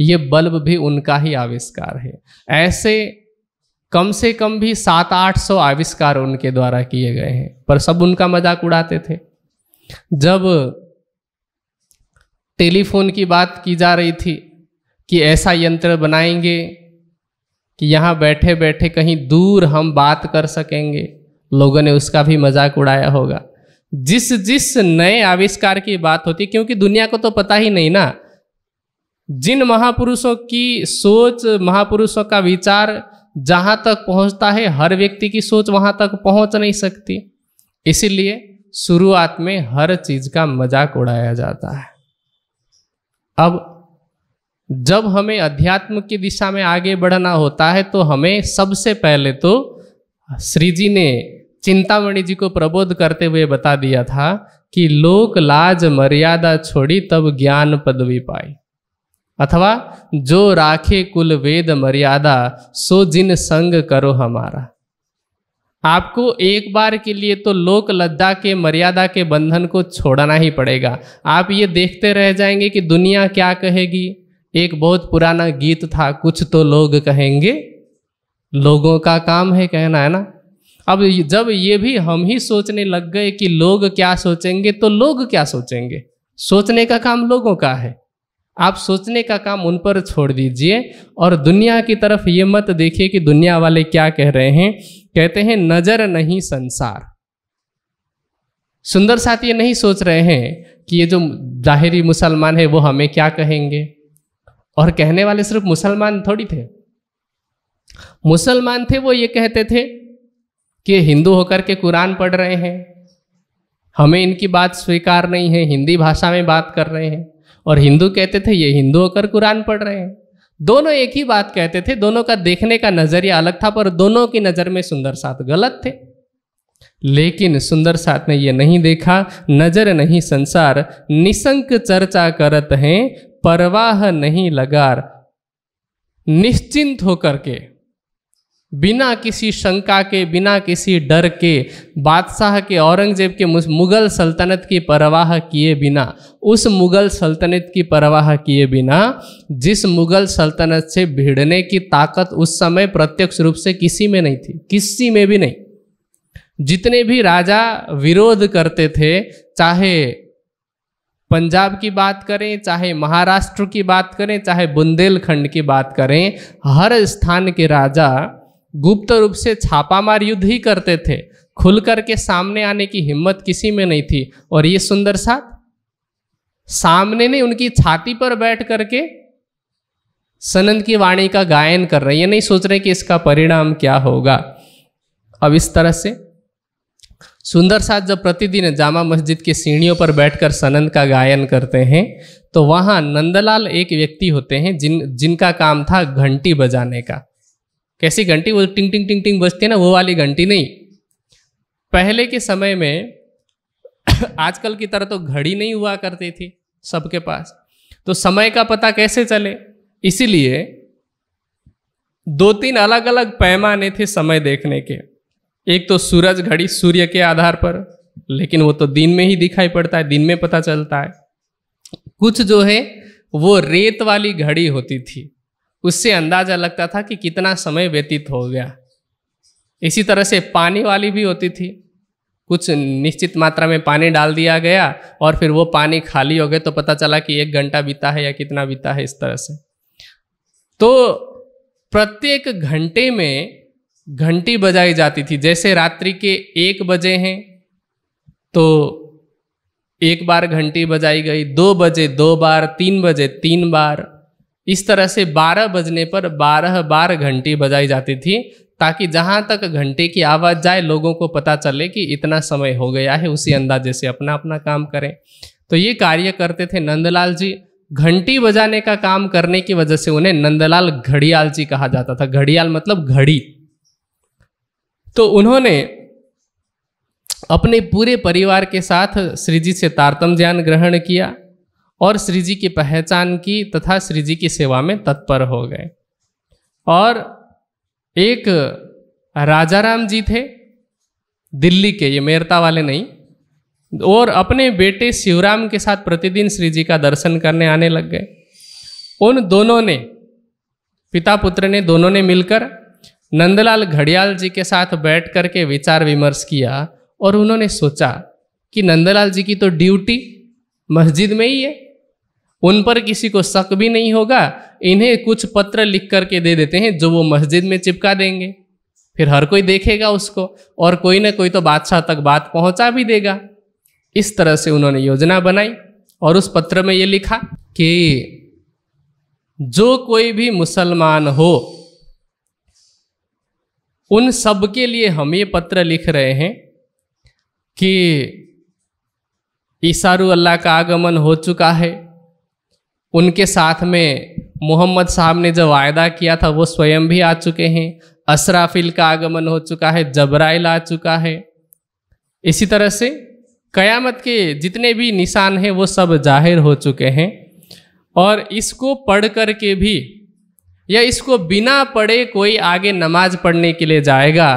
ये बल्ब भी उनका ही आविष्कार है ऐसे कम से कम भी सात आठ सौ आविष्कार उनके द्वारा किए गए हैं पर सब उनका मजाक उड़ाते थे जब टेलीफोन की बात की जा रही थी कि ऐसा यंत्र बनाएंगे कि यहाँ बैठे बैठे कहीं दूर हम बात कर सकेंगे लोगों ने उसका भी मजाक उड़ाया होगा जिस जिस नए आविष्कार की बात होती क्योंकि दुनिया को तो पता ही नहीं ना जिन महापुरुषों की सोच महापुरुषों का विचार जहां तक पहुंचता है हर व्यक्ति की सोच वहां तक पहुंच नहीं सकती इसीलिए शुरुआत में हर चीज का मजाक उड़ाया जाता है अब जब हमें अध्यात्म की दिशा में आगे बढ़ना होता है तो हमें सबसे पहले तो श्री जी ने चिंतामणि जी को प्रबोध करते हुए बता दिया था कि लोक लाज मर्यादा छोड़ी तब ज्ञान पदवी पाई अथवा जो राखे कुल वेद मर्यादा सो जिन संग करो हमारा आपको एक बार के लिए तो लोक लद्दा के मर्यादा के बंधन को छोड़ना ही पड़ेगा आप ये देखते रह जाएंगे कि दुनिया क्या कहेगी एक बहुत पुराना गीत था कुछ तो लोग कहेंगे लोगों का काम है कहना है ना अब जब ये भी हम ही सोचने लग गए कि लोग क्या सोचेंगे तो लोग क्या सोचेंगे सोचने का काम लोगों का है आप सोचने का काम उन पर छोड़ दीजिए और दुनिया की तरफ ये मत देखिए कि दुनिया वाले क्या कह रहे हैं कहते हैं नजर नहीं संसार सुंदर साथ ये नहीं सोच रहे हैं कि ये जो जाहिरी मुसलमान है वो हमें क्या कहेंगे और कहने वाले सिर्फ मुसलमान थोड़ी थे मुसलमान थे वो ये कहते थे कि हिंदू होकर के कुरान पढ़ रहे हैं हमें इनकी बात स्वीकार नहीं है हिंदी भाषा में बात कर रहे हैं और हिंदू कहते थे ये हिंदू होकर कुरान पढ़ रहे हैं दोनों एक ही बात कहते थे दोनों का देखने का नजरिया अलग था पर दोनों की नज़र में सुंदर साथ गलत थे लेकिन सुंदर साथ ने यह नहीं देखा नजर नहीं संसार निशंक चर्चा करत हैं परवाह नहीं लगार निश्चिंत होकर के बिना किसी शंका के बिना किसी डर के बादशाह के औरंगजेब के मुगल सल्तनत की परवाह किए बिना उस मुगल सल्तनत की परवाह किए बिना जिस मुगल सल्तनत से भिड़ने की ताकत उस समय प्रत्यक्ष रूप से किसी में नहीं थी किसी में भी नहीं जितने भी राजा विरोध करते थे चाहे पंजाब की बात करें चाहे महाराष्ट्र की बात करें चाहे बुंदेलखंड की बात करें हर स्थान के राजा गुप्त रूप से छापामार युद्ध ही करते थे खुल करके सामने आने की हिम्मत किसी में नहीं थी और ये सुंदर साथ सामने नहीं उनकी छाती पर बैठ करके सनंद की वाणी का गायन कर रहे ये नहीं सोच रहे कि इसका परिणाम क्या होगा अब इस तरह से सुंदर साथ जब प्रतिदिन जामा मस्जिद के सीढ़ियों पर बैठकर सनंद का गायन करते हैं तो वहाँ नंदलाल एक व्यक्ति होते हैं जिन जिनका काम था घंटी बजाने का कैसी घंटी वो टिंग टिंग टिंग टिंग बजती है ना वो वाली घंटी नहीं पहले के समय में आजकल की तरह तो घड़ी नहीं हुआ करती थी सबके पास तो समय का पता कैसे चले इसीलिए दो तीन अलग अलग पैमाने थे समय देखने के एक तो सूरज घड़ी सूर्य के आधार पर लेकिन वो तो दिन में ही दिखाई पड़ता है दिन में पता चलता है कुछ जो है वो रेत वाली घड़ी होती थी उससे अंदाज़ा लगता था कि कितना समय व्यतीत हो गया इसी तरह से पानी वाली भी होती थी कुछ निश्चित मात्रा में पानी डाल दिया गया और फिर वो पानी खाली हो गया तो पता चला कि एक घंटा बीता है या कितना बीता है इस तरह से तो प्रत्येक घंटे में घंटी बजाई जाती थी जैसे रात्रि के एक बजे हैं तो एक बार घंटी बजाई गई दो बजे दो बार तीन बजे तीन बार इस तरह से 12 बजने पर 12 बार घंटी बजाई जाती थी ताकि जहाँ तक घंटे की आवाज़ जाए लोगों को पता चले कि इतना समय हो गया है उसी अंदाजे से अपना अपना काम करें तो ये कार्य करते थे नंदलाल जी घंटी बजाने का काम करने की वजह से उन्हें नंदलाल घड़ियाल जी कहा जाता था घड़ियाल मतलब घड़ी तो उन्होंने अपने पूरे परिवार के साथ श्रीजी से तारतम ज्ञान ग्रहण किया और श्री जी की पहचान की तथा श्री जी की सेवा में तत्पर हो गए और एक राजा राम जी थे दिल्ली के ये मेरता वाले नहीं और अपने बेटे शिवराम के साथ प्रतिदिन श्री जी का दर्शन करने आने लग गए उन दोनों ने पिता पुत्र ने दोनों ने मिलकर नंदलाल घड़ियाल जी के साथ बैठ करके विचार विमर्श किया और उन्होंने सोचा कि नंदलाल जी की तो ड्यूटी मस्जिद में ही है उन पर किसी को शक भी नहीं होगा इन्हें कुछ पत्र लिख करके दे देते हैं जो वो मस्जिद में चिपका देंगे फिर हर कोई देखेगा उसको और कोई ना कोई तो बादशाह तक बात पहुंचा भी देगा इस तरह से उन्होंने योजना बनाई और उस पत्र में ये लिखा कि जो कोई भी मुसलमान हो उन सब के लिए हम ये पत्र लिख रहे हैं कि ईशारू अल्लाह का आगमन हो चुका है उनके साथ में मोहम्मद साहब ने जो वायदा किया था वो स्वयं भी आ चुके हैं असराफिल का आगमन हो चुका है जबराइल आ चुका है इसी तरह से कयामत के जितने भी निशान हैं वो सब जाहिर हो चुके हैं और इसको पढ़ कर के भी या इसको बिना पढ़े कोई आगे नमाज पढ़ने के लिए जाएगा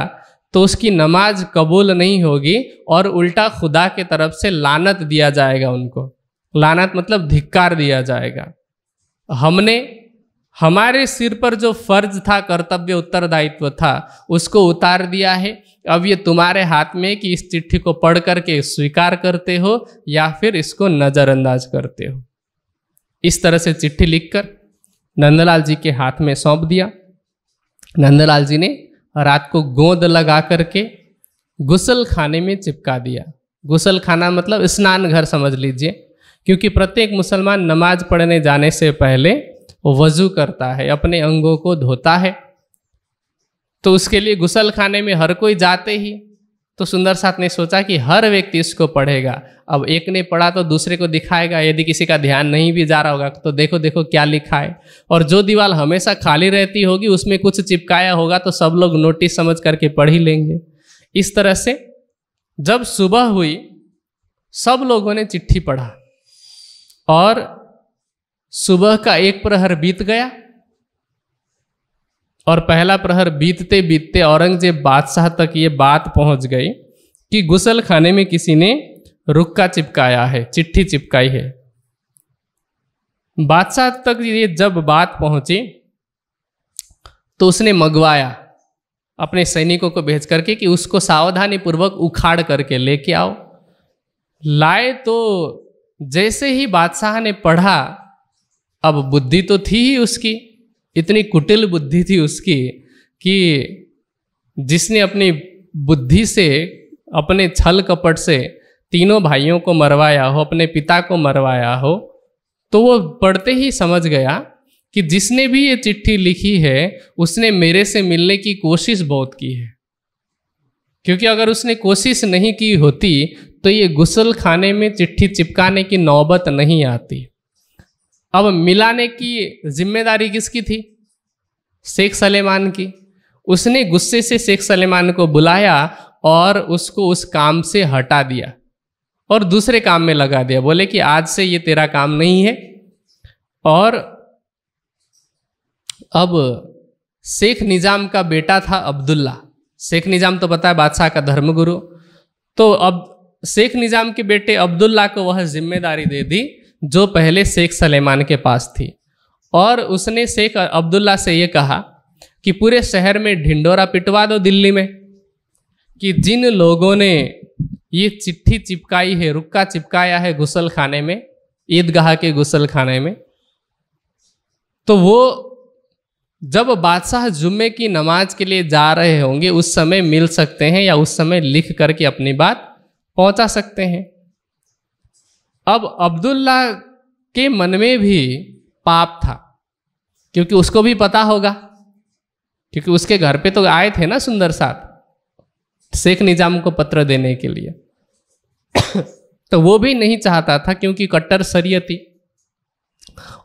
तो उसकी नमाज कबूल नहीं होगी और उल्टा खुदा के तरफ से लानत दिया जाएगा उनको लानत मतलब धिक्कार दिया जाएगा हमने हमारे सिर पर जो फर्ज था कर्तव्य उत्तरदायित्व था उसको उतार दिया है अब ये तुम्हारे हाथ में कि इस चिट्ठी को पढ़ करके स्वीकार करते हो या फिर इसको नज़रअंदाज करते हो इस तरह से चिट्ठी लिखकर नंदलाल जी के हाथ में सौंप दिया नंदलाल जी ने रात को गोंद लगा करके गुसल खाने में चिपका दिया गुसल खाना मतलब स्नान घर समझ लीजिए क्योंकि प्रत्येक मुसलमान नमाज पढ़ने जाने से पहले वज़ू करता है अपने अंगों को धोता है तो उसके लिए गुसल खाने में हर कोई जाते ही तो सुंदर साथ ने सोचा कि हर व्यक्ति इसको पढ़ेगा अब एक ने पढ़ा तो दूसरे को दिखाएगा यदि किसी का ध्यान नहीं भी जा रहा होगा तो देखो देखो क्या लिखा है और जो दीवार हमेशा खाली रहती होगी उसमें कुछ चिपकाया होगा तो सब लोग नोटिस समझ करके पढ़ ही लेंगे इस तरह से जब सुबह हुई सब लोगों ने चिट्ठी पढ़ा और सुबह का एक प्रहर बीत गया और पहला प्रहर बीतते बीतते औरंगजेब बादशाह तक ये बात पहुंच गई कि गुसल खाने में किसी ने रुक्का चिपकाया है चिट्ठी चिपकाई है बादशाह तक ये जब बात पहुंची तो उसने मंगवाया अपने सैनिकों को भेज करके कि उसको सावधानी पूर्वक उखाड़ करके लेके आओ लाए तो जैसे ही बादशाह ने पढ़ा अब बुद्धि तो थी ही उसकी इतनी कुटिल बुद्धि थी उसकी कि जिसने अपनी बुद्धि से अपने छल कपट से तीनों भाइयों को मरवाया हो अपने पिता को मरवाया हो तो वो पढ़ते ही समझ गया कि जिसने भी ये चिट्ठी लिखी है उसने मेरे से मिलने की कोशिश बहुत की है क्योंकि अगर उसने कोशिश नहीं की होती तो ये गुसल खाने में चिट्ठी चिपकाने की नौबत नहीं आती अब मिलाने की जिम्मेदारी किसकी थी शेख सलेमान की उसने गुस्से से शेख सलेमान को बुलाया और उसको उस काम से हटा दिया और दूसरे काम में लगा दिया बोले कि आज से ये तेरा काम नहीं है और अब शेख निज़ाम का बेटा था अब्दुल्ला शेख निज़ाम तो बताया बादशाह का धर्मगुरु तो अब शेख निज़ाम के बेटे अब्दुल्ला को वह जिम्मेदारी दे दी जो पहले शेख सलेमान के पास थी और उसने शेख अब्दुल्ला से ये कहा कि पूरे शहर में ढिंडोरा पिटवा दो दिल्ली में कि जिन लोगों ने ये चिट्ठी चिपकाई है रुक्का चिपकाया है गुसल खाने में ईदगाह के गुसल खाने में तो वो जब बादशाह जुम्मे की नमाज के लिए जा रहे होंगे उस समय मिल सकते हैं या उस समय लिख करके अपनी बात पहुंचा सकते हैं अब अब्दुल्ला के मन में भी पाप था क्योंकि उसको भी पता होगा क्योंकि उसके घर पे तो आए थे ना सुंदर साहब शेख निजाम को पत्र देने के लिए तो वो भी नहीं चाहता था क्योंकि कट्टर सरियती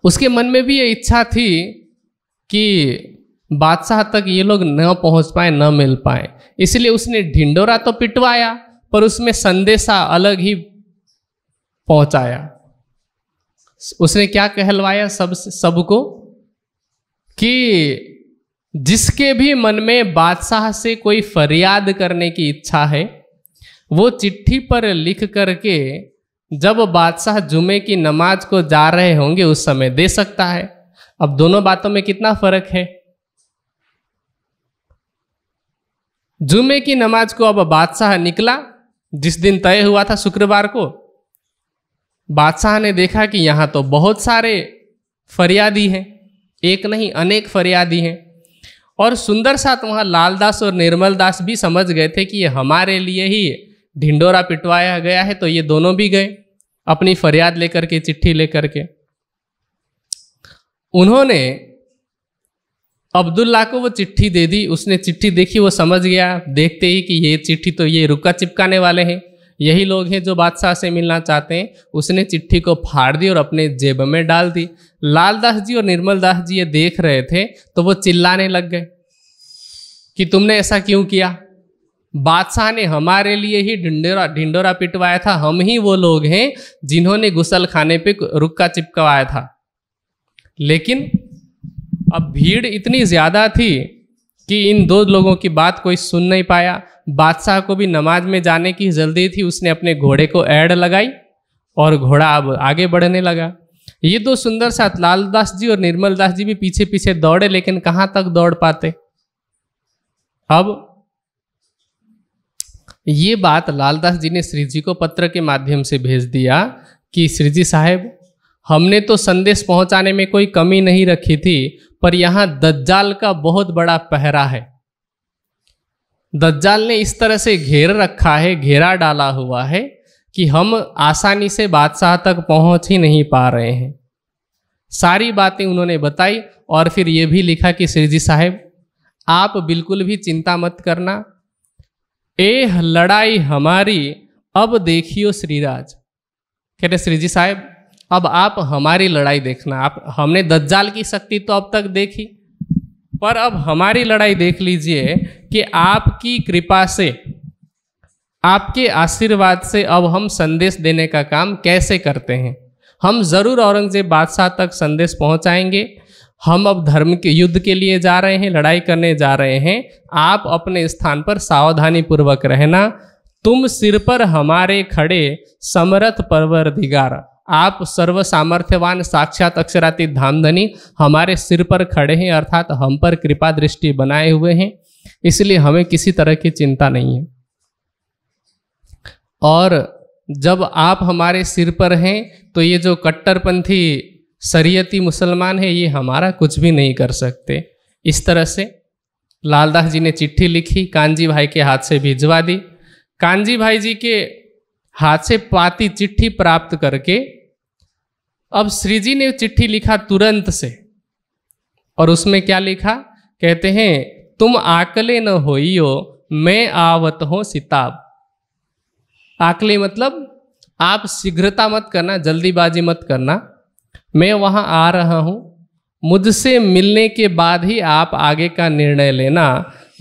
उसके मन में भी ये इच्छा थी कि बादशाह तक ये लोग न पहुंच पाए न मिल पाए इसलिए उसने ढिंडोरा तो पिटवाया पर उसमें संदेशा अलग ही पहुंचाया उसने क्या कहलवाया सब सबको कि जिसके भी मन में बादशाह से कोई फरियाद करने की इच्छा है वो चिट्ठी पर लिख करके जब बादशाह जुमे की नमाज को जा रहे होंगे उस समय दे सकता है अब दोनों बातों में कितना फर्क है जुमे की नमाज को अब बादशाह निकला जिस दिन तय हुआ था शुक्रवार को बादशाह ने देखा कि यहाँ तो बहुत सारे फरियादी हैं एक नहीं अनेक फरियादी हैं और सुंदर साथ वहाँ लालदास और निर्मल दास भी समझ गए थे कि ये हमारे लिए ही ढिंडोरा पिटवाया गया है तो ये दोनों भी गए अपनी फरियाद लेकर के चिट्ठी लेकर के उन्होंने अब्दुल्ला को वो चिट्ठी दे दी उसने चिट्ठी देखी वो समझ गया देखते ही कि ये चिट्ठी तो ये रुका चिपकाने वाले हैं यही लोग हैं जो बादशाह से मिलना चाहते हैं उसने चिट्ठी को फाड़ दी और अपने जेब में डाल दी लालदास जी और निर्मल दास जी ये देख रहे थे तो वो चिल्लाने लग गए कि तुमने ऐसा क्यों किया बादशाह ने हमारे लिए ही ढिंडोरा ढिंडोरा पिटवाया था हम ही वो लोग हैं जिन्होंने गुसल खाने पे रुक्का चिपकवाया था लेकिन अब भीड़ इतनी ज़्यादा थी कि इन दो लोगों की बात कोई सुन नहीं पाया बादशाह को भी नमाज में जाने की जल्दी थी उसने अपने घोड़े को ऐड लगाई और घोड़ा अब आगे बढ़ने लगा ये दो सुंदर साथ लालदास जी और निर्मल दास जी भी पीछे पीछे दौड़े लेकिन कहाँ तक दौड़ पाते अब ये बात लालदास जी ने श्री जी को पत्र के माध्यम से भेज दिया कि श्री जी साहेब हमने तो संदेश पहुंचाने में कोई कमी नहीं रखी थी पर यहाँ दज्जाल का बहुत बड़ा पहरा है दज्जाल ने इस तरह से घेर रखा है घेरा डाला हुआ है कि हम आसानी से बादशाह तक पहुंच ही नहीं पा रहे हैं सारी बातें उन्होंने बताई और फिर ये भी लिखा कि श्रीजी साहेब आप बिल्कुल भी चिंता मत करना एह लड़ाई हमारी अब देखियो श्रीराज कहते श्रीजी साहेब अब आप हमारी लड़ाई देखना आप हमने दज्जाल की शक्ति तो अब तक देखी पर अब हमारी लड़ाई देख लीजिए कि आपकी कृपा से आपके आशीर्वाद से अब हम संदेश देने का काम कैसे करते हैं हम ज़रूर औरंगजेब बादशाह तक संदेश पहुंचाएंगे हम अब धर्म के युद्ध के लिए जा रहे हैं लड़ाई करने जा रहे हैं आप अपने स्थान पर सावधानी पूर्वक रहना तुम सिर पर हमारे खड़े समरथ परवर दिगारा आप सर्व सामर्थ्यवान साक्षात अक्षराती धामधनी हमारे सिर पर खड़े हैं अर्थात हम पर कृपा दृष्टि बनाए हुए हैं इसलिए हमें किसी तरह की चिंता नहीं है और जब आप हमारे सिर पर हैं तो ये जो कट्टरपंथी शरीयती मुसलमान है ये हमारा कुछ भी नहीं कर सकते इस तरह से लालदास जी ने चिट्ठी लिखी कांजी भाई के हाथ से भिजवा दी कांजी भाई जी के हाथ से पाती चिट्ठी प्राप्त करके अब श्रीजी ने चिट्ठी लिखा तुरंत से और उसमें क्या लिखा कहते हैं तुम आकले न होइयो मैं आवत हो सिताब आकले मतलब आप शीघ्रता मत करना जल्दीबाजी मत करना मैं वहाँ आ रहा हूँ मुझसे मिलने के बाद ही आप आगे का निर्णय लेना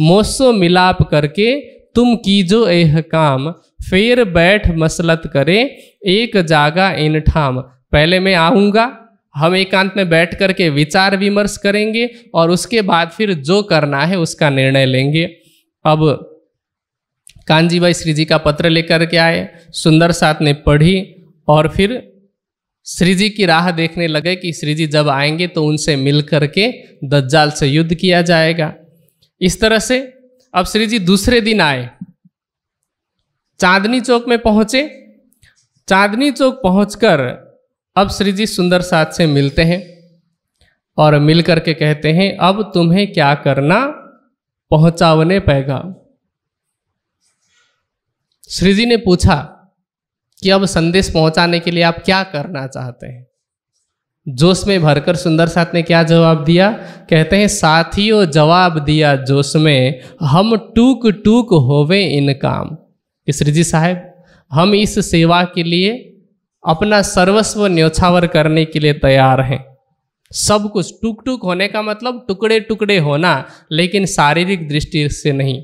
मोसो मिलाप करके तुम कीजो एह काम फेर बैठ मसलत करे एक जागा इन ठाम पहले मैं आऊँगा हम एकांत में बैठ करके विचार विमर्श करेंगे और उसके बाद फिर जो करना है उसका निर्णय लेंगे अब कांजी भाई श्री जी का पत्र लेकर के आए सुंदर साथ ने पढ़ी और फिर श्री जी की राह देखने लगे कि श्री जी जब आएंगे तो उनसे मिल करके दज्जाल से युद्ध किया जाएगा इस तरह से अब श्री जी दूसरे दिन आए चांदनी चौक में पहुंचे चांदनी चौक पहुंचकर अब श्री जी सुंदर साथ से मिलते हैं और मिल करके कहते हैं अब तुम्हें क्या करना पहुंचावने पैगा श्री जी ने पूछा कि अब संदेश पहुंचाने के लिए आप क्या करना चाहते हैं जोश में भरकर सुंदर साथ ने क्या जवाब दिया कहते हैं साथियों जवाब दिया जोश में हम टूक टूक होवे इन काम जी साहब हम इस सेवा के लिए अपना सर्वस्व न्योछावर करने के लिए तैयार हैं सब कुछ टुक टुक होने का मतलब टुकड़े टुकड़े होना लेकिन शारीरिक दृष्टि से नहीं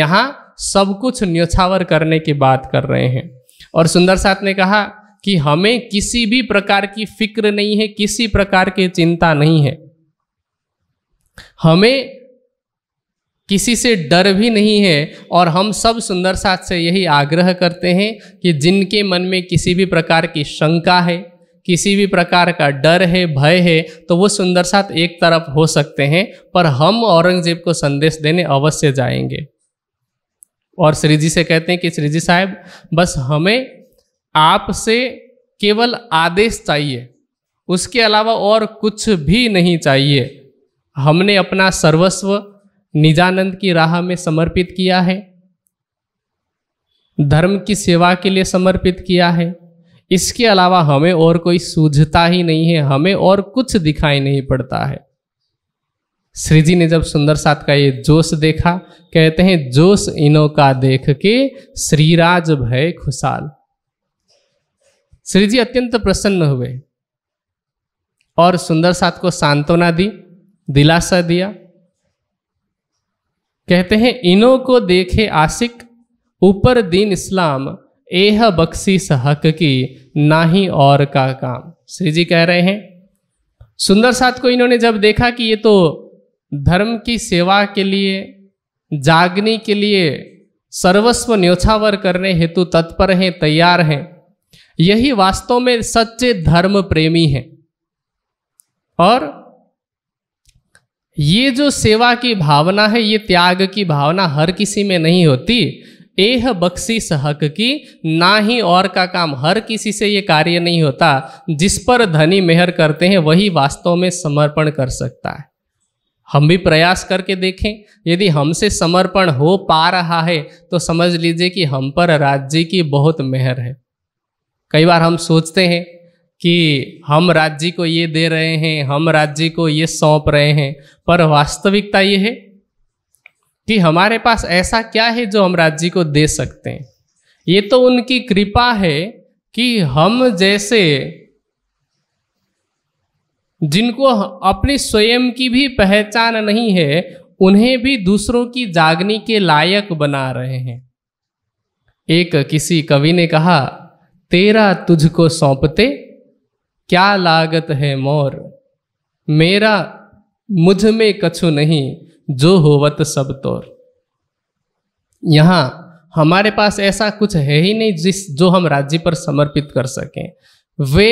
यहाँ सब कुछ न्योछावर करने की बात कर रहे हैं और सुंदर साथ ने कहा कि हमें किसी भी प्रकार की फिक्र नहीं है किसी प्रकार की चिंता नहीं है हमें किसी से डर भी नहीं है और हम सब सुंदर साथ से यही आग्रह करते हैं कि जिनके मन में किसी भी प्रकार की शंका है किसी भी प्रकार का डर है भय है तो वो सुंदर साथ एक तरफ हो सकते हैं पर हम औरंगजेब को संदेश देने अवश्य जाएंगे और श्री जी से कहते हैं कि श्री जी साहब बस हमें आपसे केवल आदेश चाहिए उसके अलावा और कुछ भी नहीं चाहिए हमने अपना सर्वस्व निजानंद की राह में समर्पित किया है धर्म की सेवा के लिए समर्पित किया है इसके अलावा हमें और कोई सूझता ही नहीं है हमें और कुछ दिखाई नहीं पड़ता है श्री जी ने जब सुंदर साथ का ये जोश देखा कहते हैं जोश इनों का देख के श्रीराज भय खुशाल श्री जी अत्यंत प्रसन्न हुए और सुंदर साथ को सांत्वना दी दिलासा दिया कहते हैं इनों को देखे आशिक ऊपर दीन इस्लाम एह बक्सी हक की ना ही और का काम श्री जी कह रहे हैं सुंदर साथ को इन्होंने जब देखा कि ये तो धर्म की सेवा के लिए जागनी के लिए सर्वस्व न्योछावर करने हेतु तत्पर हैं तैयार हैं यही वास्तव में सच्चे धर्म प्रेमी हैं और ये जो सेवा की भावना है ये त्याग की भावना हर किसी में नहीं होती एह बक्सी सहक की ना ही और का काम हर किसी से ये कार्य नहीं होता जिस पर धनी मेहर करते हैं वही वास्तव में समर्पण कर सकता है हम भी प्रयास करके देखें यदि हमसे समर्पण हो पा रहा है तो समझ लीजिए कि हम पर राज्य की बहुत मेहर है कई बार हम सोचते हैं कि हम राज्य को ये दे रहे हैं हम राज्य को ये सौंप रहे हैं पर वास्तविकता ये है कि हमारे पास ऐसा क्या है जो हम राज्य को दे सकते हैं ये तो उनकी कृपा है कि हम जैसे जिनको अपनी स्वयं की भी पहचान नहीं है उन्हें भी दूसरों की जागनी के लायक बना रहे हैं एक किसी कवि ने कहा तेरा तुझको सौंपते क्या लागत है मोर मेरा मुझ में कछु नहीं जो होवत सब तोर यहाँ हमारे पास ऐसा कुछ है ही नहीं जिस जो हम राज्य पर समर्पित कर सकें वे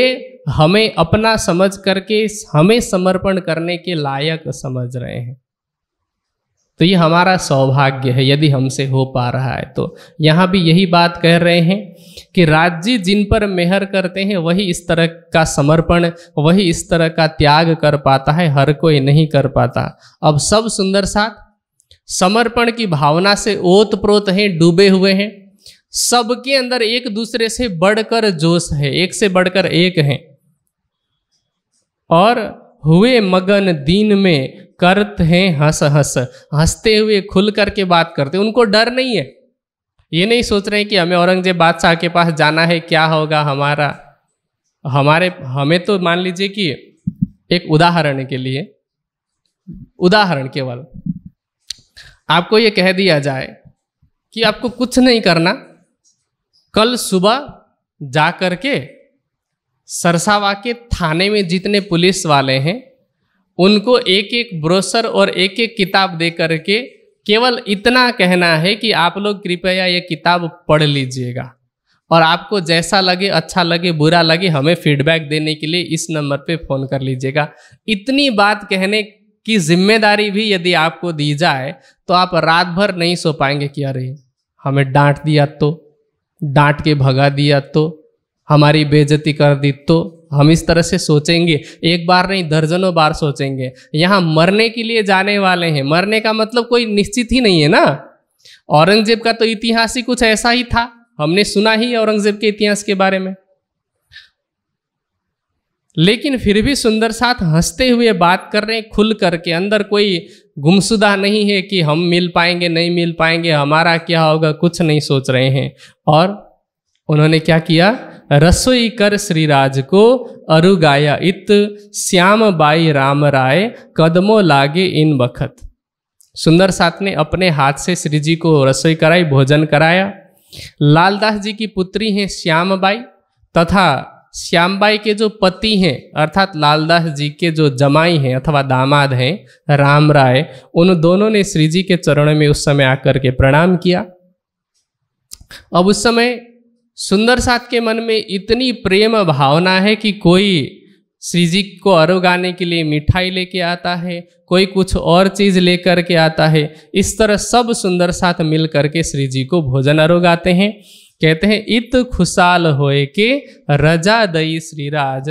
हमें अपना समझ करके हमें समर्पण करने के लायक समझ रहे हैं तो ये हमारा सौभाग्य है यदि हमसे हो पा रहा है तो यहाँ भी यही बात कह रहे हैं कि राज्य जिन पर मेहर करते हैं वही इस तरह का समर्पण वही इस तरह का त्याग कर पाता है हर कोई नहीं कर पाता अब सब सुंदर साथ समर्पण की भावना से ओत प्रोत हैं डूबे हुए हैं सबके अंदर एक दूसरे से बढ़कर जोश है एक से बढ़कर एक हैं और हुए मगन दिन में करत हैं हंस हंस हंसते हुए खुल करके बात करते उनको डर नहीं है ये नहीं सोच रहे हैं कि हमें औरंगजेब बादशाह के पास जाना है क्या होगा हमारा हमारे हमें तो मान लीजिए कि एक उदाहरण के लिए उदाहरण केवल आपको ये कह दिया जाए कि आपको कुछ नहीं करना कल सुबह जा कर के सरसावा के थाने में जितने पुलिस वाले हैं उनको एक एक ब्रोशर और एक एक किताब दे करके केवल इतना कहना है कि आप लोग कृपया ये किताब पढ़ लीजिएगा और आपको जैसा लगे अच्छा लगे बुरा लगे हमें फीडबैक देने के लिए इस नंबर पे फ़ोन कर लीजिएगा इतनी बात कहने की जिम्मेदारी भी यदि आपको दी जाए तो आप रात भर नहीं सो पाएंगे कि अरे हमें डांट दिया तो डांट के भगा दिया तो हमारी बेजती कर दी तो हम इस तरह से सोचेंगे एक बार नहीं दर्जनों बार सोचेंगे यहाँ मरने के लिए जाने वाले हैं मरने का मतलब कोई निश्चित ही नहीं है ना औरंगजेब का तो इतिहास ही कुछ ऐसा ही था हमने सुना ही औरंगजेब के इतिहास के बारे में लेकिन फिर भी सुंदर साथ हंसते हुए बात कर रहे हैं खुल करके अंदर कोई गुमशुदा नहीं है कि हम मिल पाएंगे नहीं मिल पाएंगे हमारा क्या होगा कुछ नहीं सोच रहे हैं और उन्होंने क्या किया रसोई कर श्रीराज को अरुगाया इत श्याम बाई राम राय कदमों लागे इन बखत सुंदर साथ ने अपने हाथ से श्री जी को रसोई कराई भोजन कराया लालदास जी की पुत्री हैं बाई तथा श्याम बाई के जो पति हैं अर्थात लालदास जी के जो जमाई हैं अथवा दामाद हैं राम राय उन दोनों ने श्री जी के चरण में उस समय आकर के प्रणाम किया अब उस समय सुंदर साथ के मन में इतनी प्रेम भावना है कि कोई श्री जी को अरुगाने के लिए मिठाई लेके आता है कोई कुछ और चीज़ लेकर के आता है इस तरह सब सुंदर साथ मिल करके श्री जी को भोजन अरुगाते हैं कहते हैं इत खुशाल होए के रजा दई श्रीराज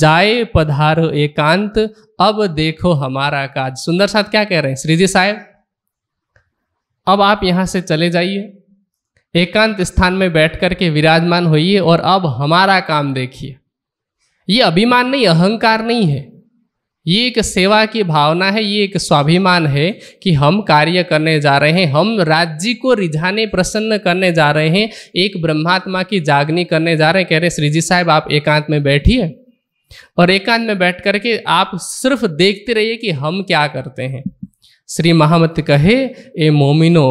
जाए पधारो एकांत अब देखो हमारा काज सुंदर साथ क्या कह रहे हैं श्री जी साहेब अब आप यहाँ से चले जाइए एकांत स्थान में बैठ करके विराजमान होइए और अब हमारा काम देखिए ये अभिमान नहीं अहंकार नहीं है ये एक सेवा की भावना है ये एक स्वाभिमान है कि हम कार्य करने जा रहे हैं हम राज्य को रिझाने प्रसन्न करने जा रहे हैं एक ब्रह्मात्मा की जागनी करने जा रहे हैं कह रहे श्री जी साहब आप एकांत में बैठिए और एकांत में बैठ करके आप सिर्फ देखते रहिए कि हम क्या करते हैं श्री महामत कहे ए मोमिनो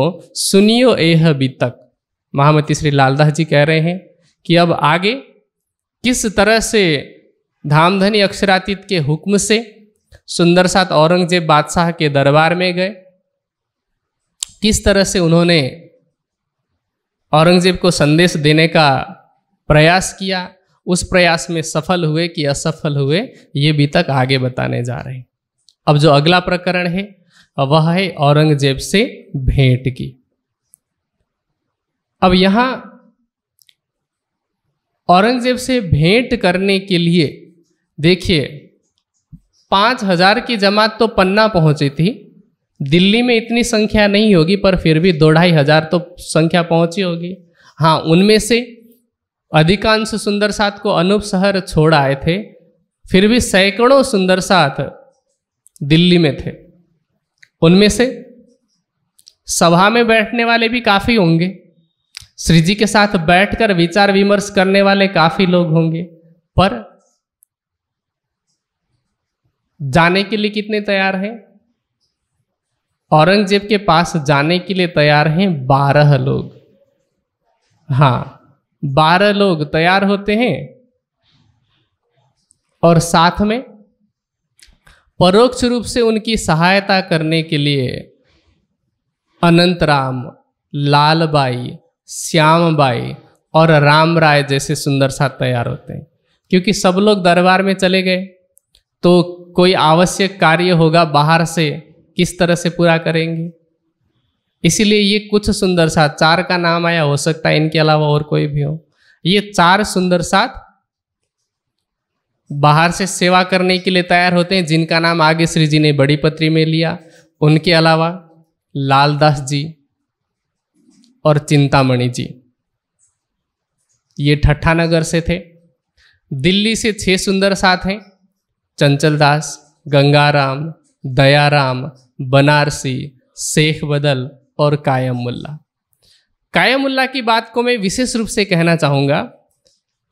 सुनियो एह बीतक महामती श्री लालदास जी कह रहे हैं कि अब आगे किस तरह से धामधनी अक्षरातीत के हुक्म से सुंदर सात औरंगजेब बादशाह के दरबार में गए किस तरह से उन्होंने औरंगजेब को संदेश देने का प्रयास किया उस प्रयास में सफल हुए कि असफल हुए ये भी तक आगे बताने जा रहे हैं अब जो अगला प्रकरण है वह है औरंगजेब से भेंट की अब यहां औरंगजेब से भेंट करने के लिए देखिए पाँच हजार की जमात तो पन्ना पहुंची थी दिल्ली में इतनी संख्या नहीं होगी पर फिर भी दो ढाई हजार तो संख्या पहुंची होगी हाँ उनमें से अधिकांश सुंदर साथ को अनूप शहर छोड़ आए थे फिर भी सैकड़ों सुंदर साथ दिल्ली में थे उनमें से सभा में बैठने वाले भी काफ़ी होंगे श्री जी के साथ बैठकर विचार विमर्श करने वाले काफी लोग होंगे पर जाने के लिए कितने तैयार हैं औरंगजेब के पास जाने के लिए तैयार हैं बारह लोग हाँ बारह लोग तैयार होते हैं और साथ में परोक्ष रूप से उनकी सहायता करने के लिए अनंत राम लालबाई श्याम बाई और राम राय जैसे सुंदर साथ तैयार होते हैं क्योंकि सब लोग दरबार में चले गए तो कोई आवश्यक कार्य होगा बाहर से किस तरह से पूरा करेंगे इसीलिए ये कुछ सुंदर साथ चार का नाम आया हो सकता है इनके अलावा और कोई भी हो ये चार सुंदर साथ बाहर से सेवा करने के लिए तैयार होते हैं जिनका नाम आगे श्री जी ने बड़ी पत्री में लिया उनके अलावा लालदास जी और चिंतामणि जी ये ठट्ठानगर से थे दिल्ली से छह सुंदर साथ हैं चंचल दास गंगाराम दयाराम बनारसी शेख बदल और कायम मुल्ला कायम मुल्ला की बात को मैं विशेष रूप से कहना चाहूँगा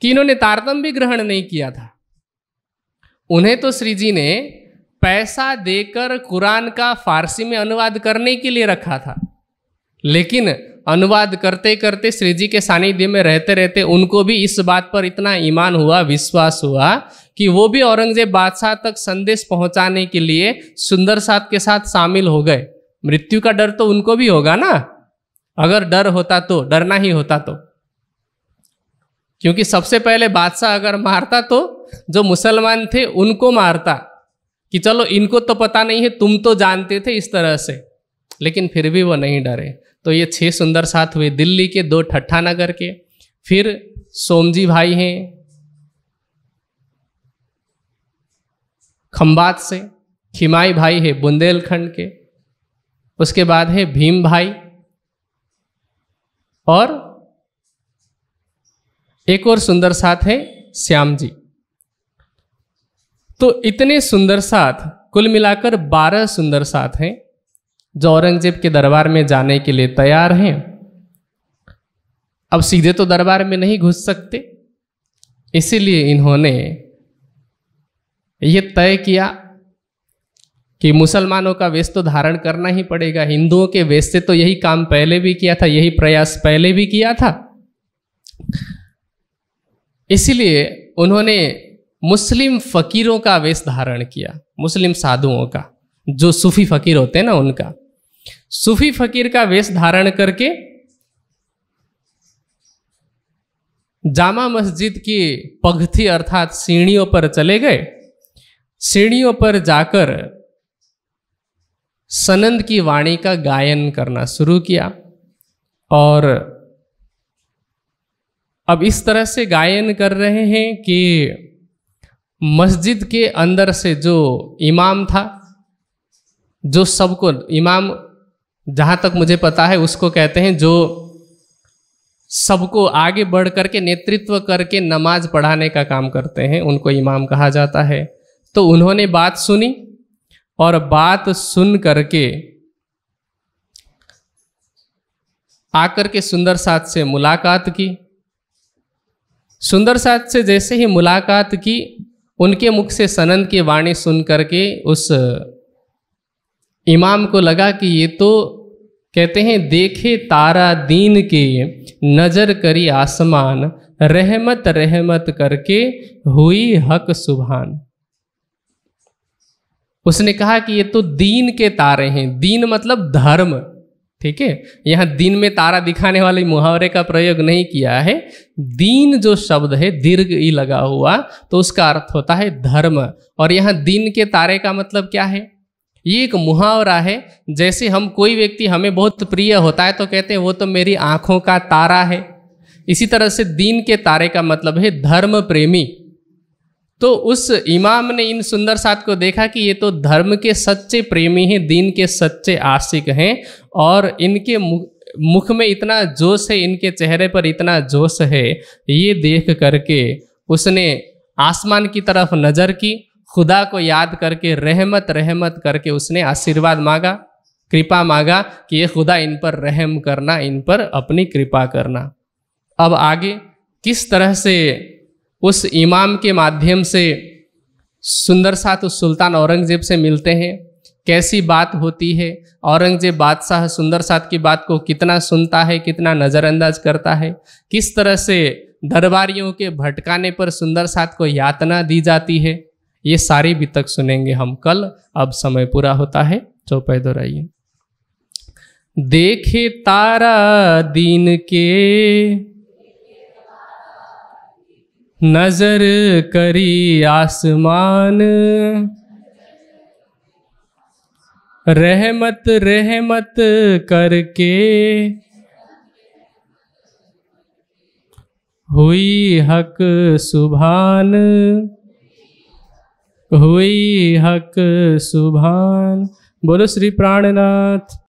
कि इन्होंने तारतम भी ग्रहण नहीं किया था उन्हें तो श्री जी ने पैसा देकर कुरान का फारसी में अनुवाद करने के लिए रखा था लेकिन अनुवाद करते करते श्री जी के सानिध्य में रहते रहते उनको भी इस बात पर इतना ईमान हुआ विश्वास हुआ कि वो भी औरंगजेब बादशाह तक संदेश पहुंचाने के लिए सुंदर साथ के साथ शामिल हो गए मृत्यु का डर तो उनको भी होगा ना अगर डर होता तो डरना ही होता तो क्योंकि सबसे पहले बादशाह अगर मारता तो जो मुसलमान थे उनको मारता कि चलो इनको तो पता नहीं है तुम तो जानते थे इस तरह से लेकिन फिर भी वो नहीं डरे तो ये छह सुंदर साथ हुए दिल्ली के दो ठट्ठा नगर के फिर सोमजी भाई हैं खम्बात से खिमाई भाई है बुंदेलखंड के उसके बाद है भीम भाई और एक और सुंदर साथ है श्याम जी तो इतने सुंदर साथ कुल मिलाकर बारह सुंदर साथ हैं जो औरंगजेब के दरबार में जाने के लिए तैयार हैं अब सीधे तो दरबार में नहीं घुस सकते इसीलिए इन्होंने ये तय किया कि मुसलमानों का वेश तो धारण करना ही पड़ेगा हिंदुओं के वेश से तो यही काम पहले भी किया था यही प्रयास पहले भी किया था इसलिए उन्होंने मुस्लिम फकीरों का वेश धारण किया मुस्लिम साधुओं का जो सूफी फकीर होते हैं ना उनका सूफी फकीर का वेश धारण करके जामा मस्जिद की पगथी अर्थात सीढ़ियों पर चले गए सीढ़ियों पर जाकर सनंद की वाणी का गायन करना शुरू किया और अब इस तरह से गायन कर रहे हैं कि मस्जिद के अंदर से जो इमाम था जो सबको इमाम जहाँ तक मुझे पता है उसको कहते हैं जो सबको आगे बढ़ करके नेतृत्व करके नमाज पढ़ाने का काम करते हैं उनको इमाम कहा जाता है तो उन्होंने बात सुनी और बात सुन करके आकर के सुंदर साथ से मुलाकात की सुंदर साथ से जैसे ही मुलाकात की उनके मुख से सनंद की वाणी सुन करके उस इमाम को लगा कि ये तो कहते हैं देखे तारा दीन के नजर करी आसमान रहमत रहमत करके हुई हक सुबहान उसने कहा कि ये तो दीन के तारे हैं दीन मतलब धर्म ठीक है यहाँ दीन में तारा दिखाने वाले मुहावरे का प्रयोग नहीं किया है दीन जो शब्द है दीर्घ ई लगा हुआ तो उसका अर्थ होता है धर्म और यहाँ दीन के तारे का मतलब क्या है ये एक मुहावरा है जैसे हम कोई व्यक्ति हमें बहुत प्रिय होता है तो कहते हैं वो तो मेरी आँखों का तारा है इसी तरह से दीन के तारे का मतलब है धर्म प्रेमी तो उस इमाम ने इन सुंदर साथ को देखा कि ये तो धर्म के सच्चे प्रेमी हैं दीन के सच्चे आशिक हैं और इनके मुख में इतना जोश है इनके चेहरे पर इतना जोश है ये देख करके उसने आसमान की तरफ नज़र की खुदा को याद करके रहमत रहमत करके उसने आशीर्वाद मांगा कृपा मांगा कि ये खुदा इन पर रहम करना इन पर अपनी कृपा करना अब आगे किस तरह से उस इमाम के माध्यम से सुंदर साथ उस तो सुल्तान औरंगजेब से मिलते हैं कैसी बात होती है औरंगजेब बादशाह सुंदर साथ की बात को कितना सुनता है कितना नज़रअंदाज करता है किस तरह से दरबारियों के भटकाने पर सुंदर साथ को यातना दी जाती है ये सारी बीतक सुनेंगे हम कल अब समय पूरा होता है चौपाई दोहराइए देखे तारा दिन के नजर करी आसमान रहमत रहमत करके हुई हक सुभान हुई हक सुभान बोलो श्री प्राणनाथ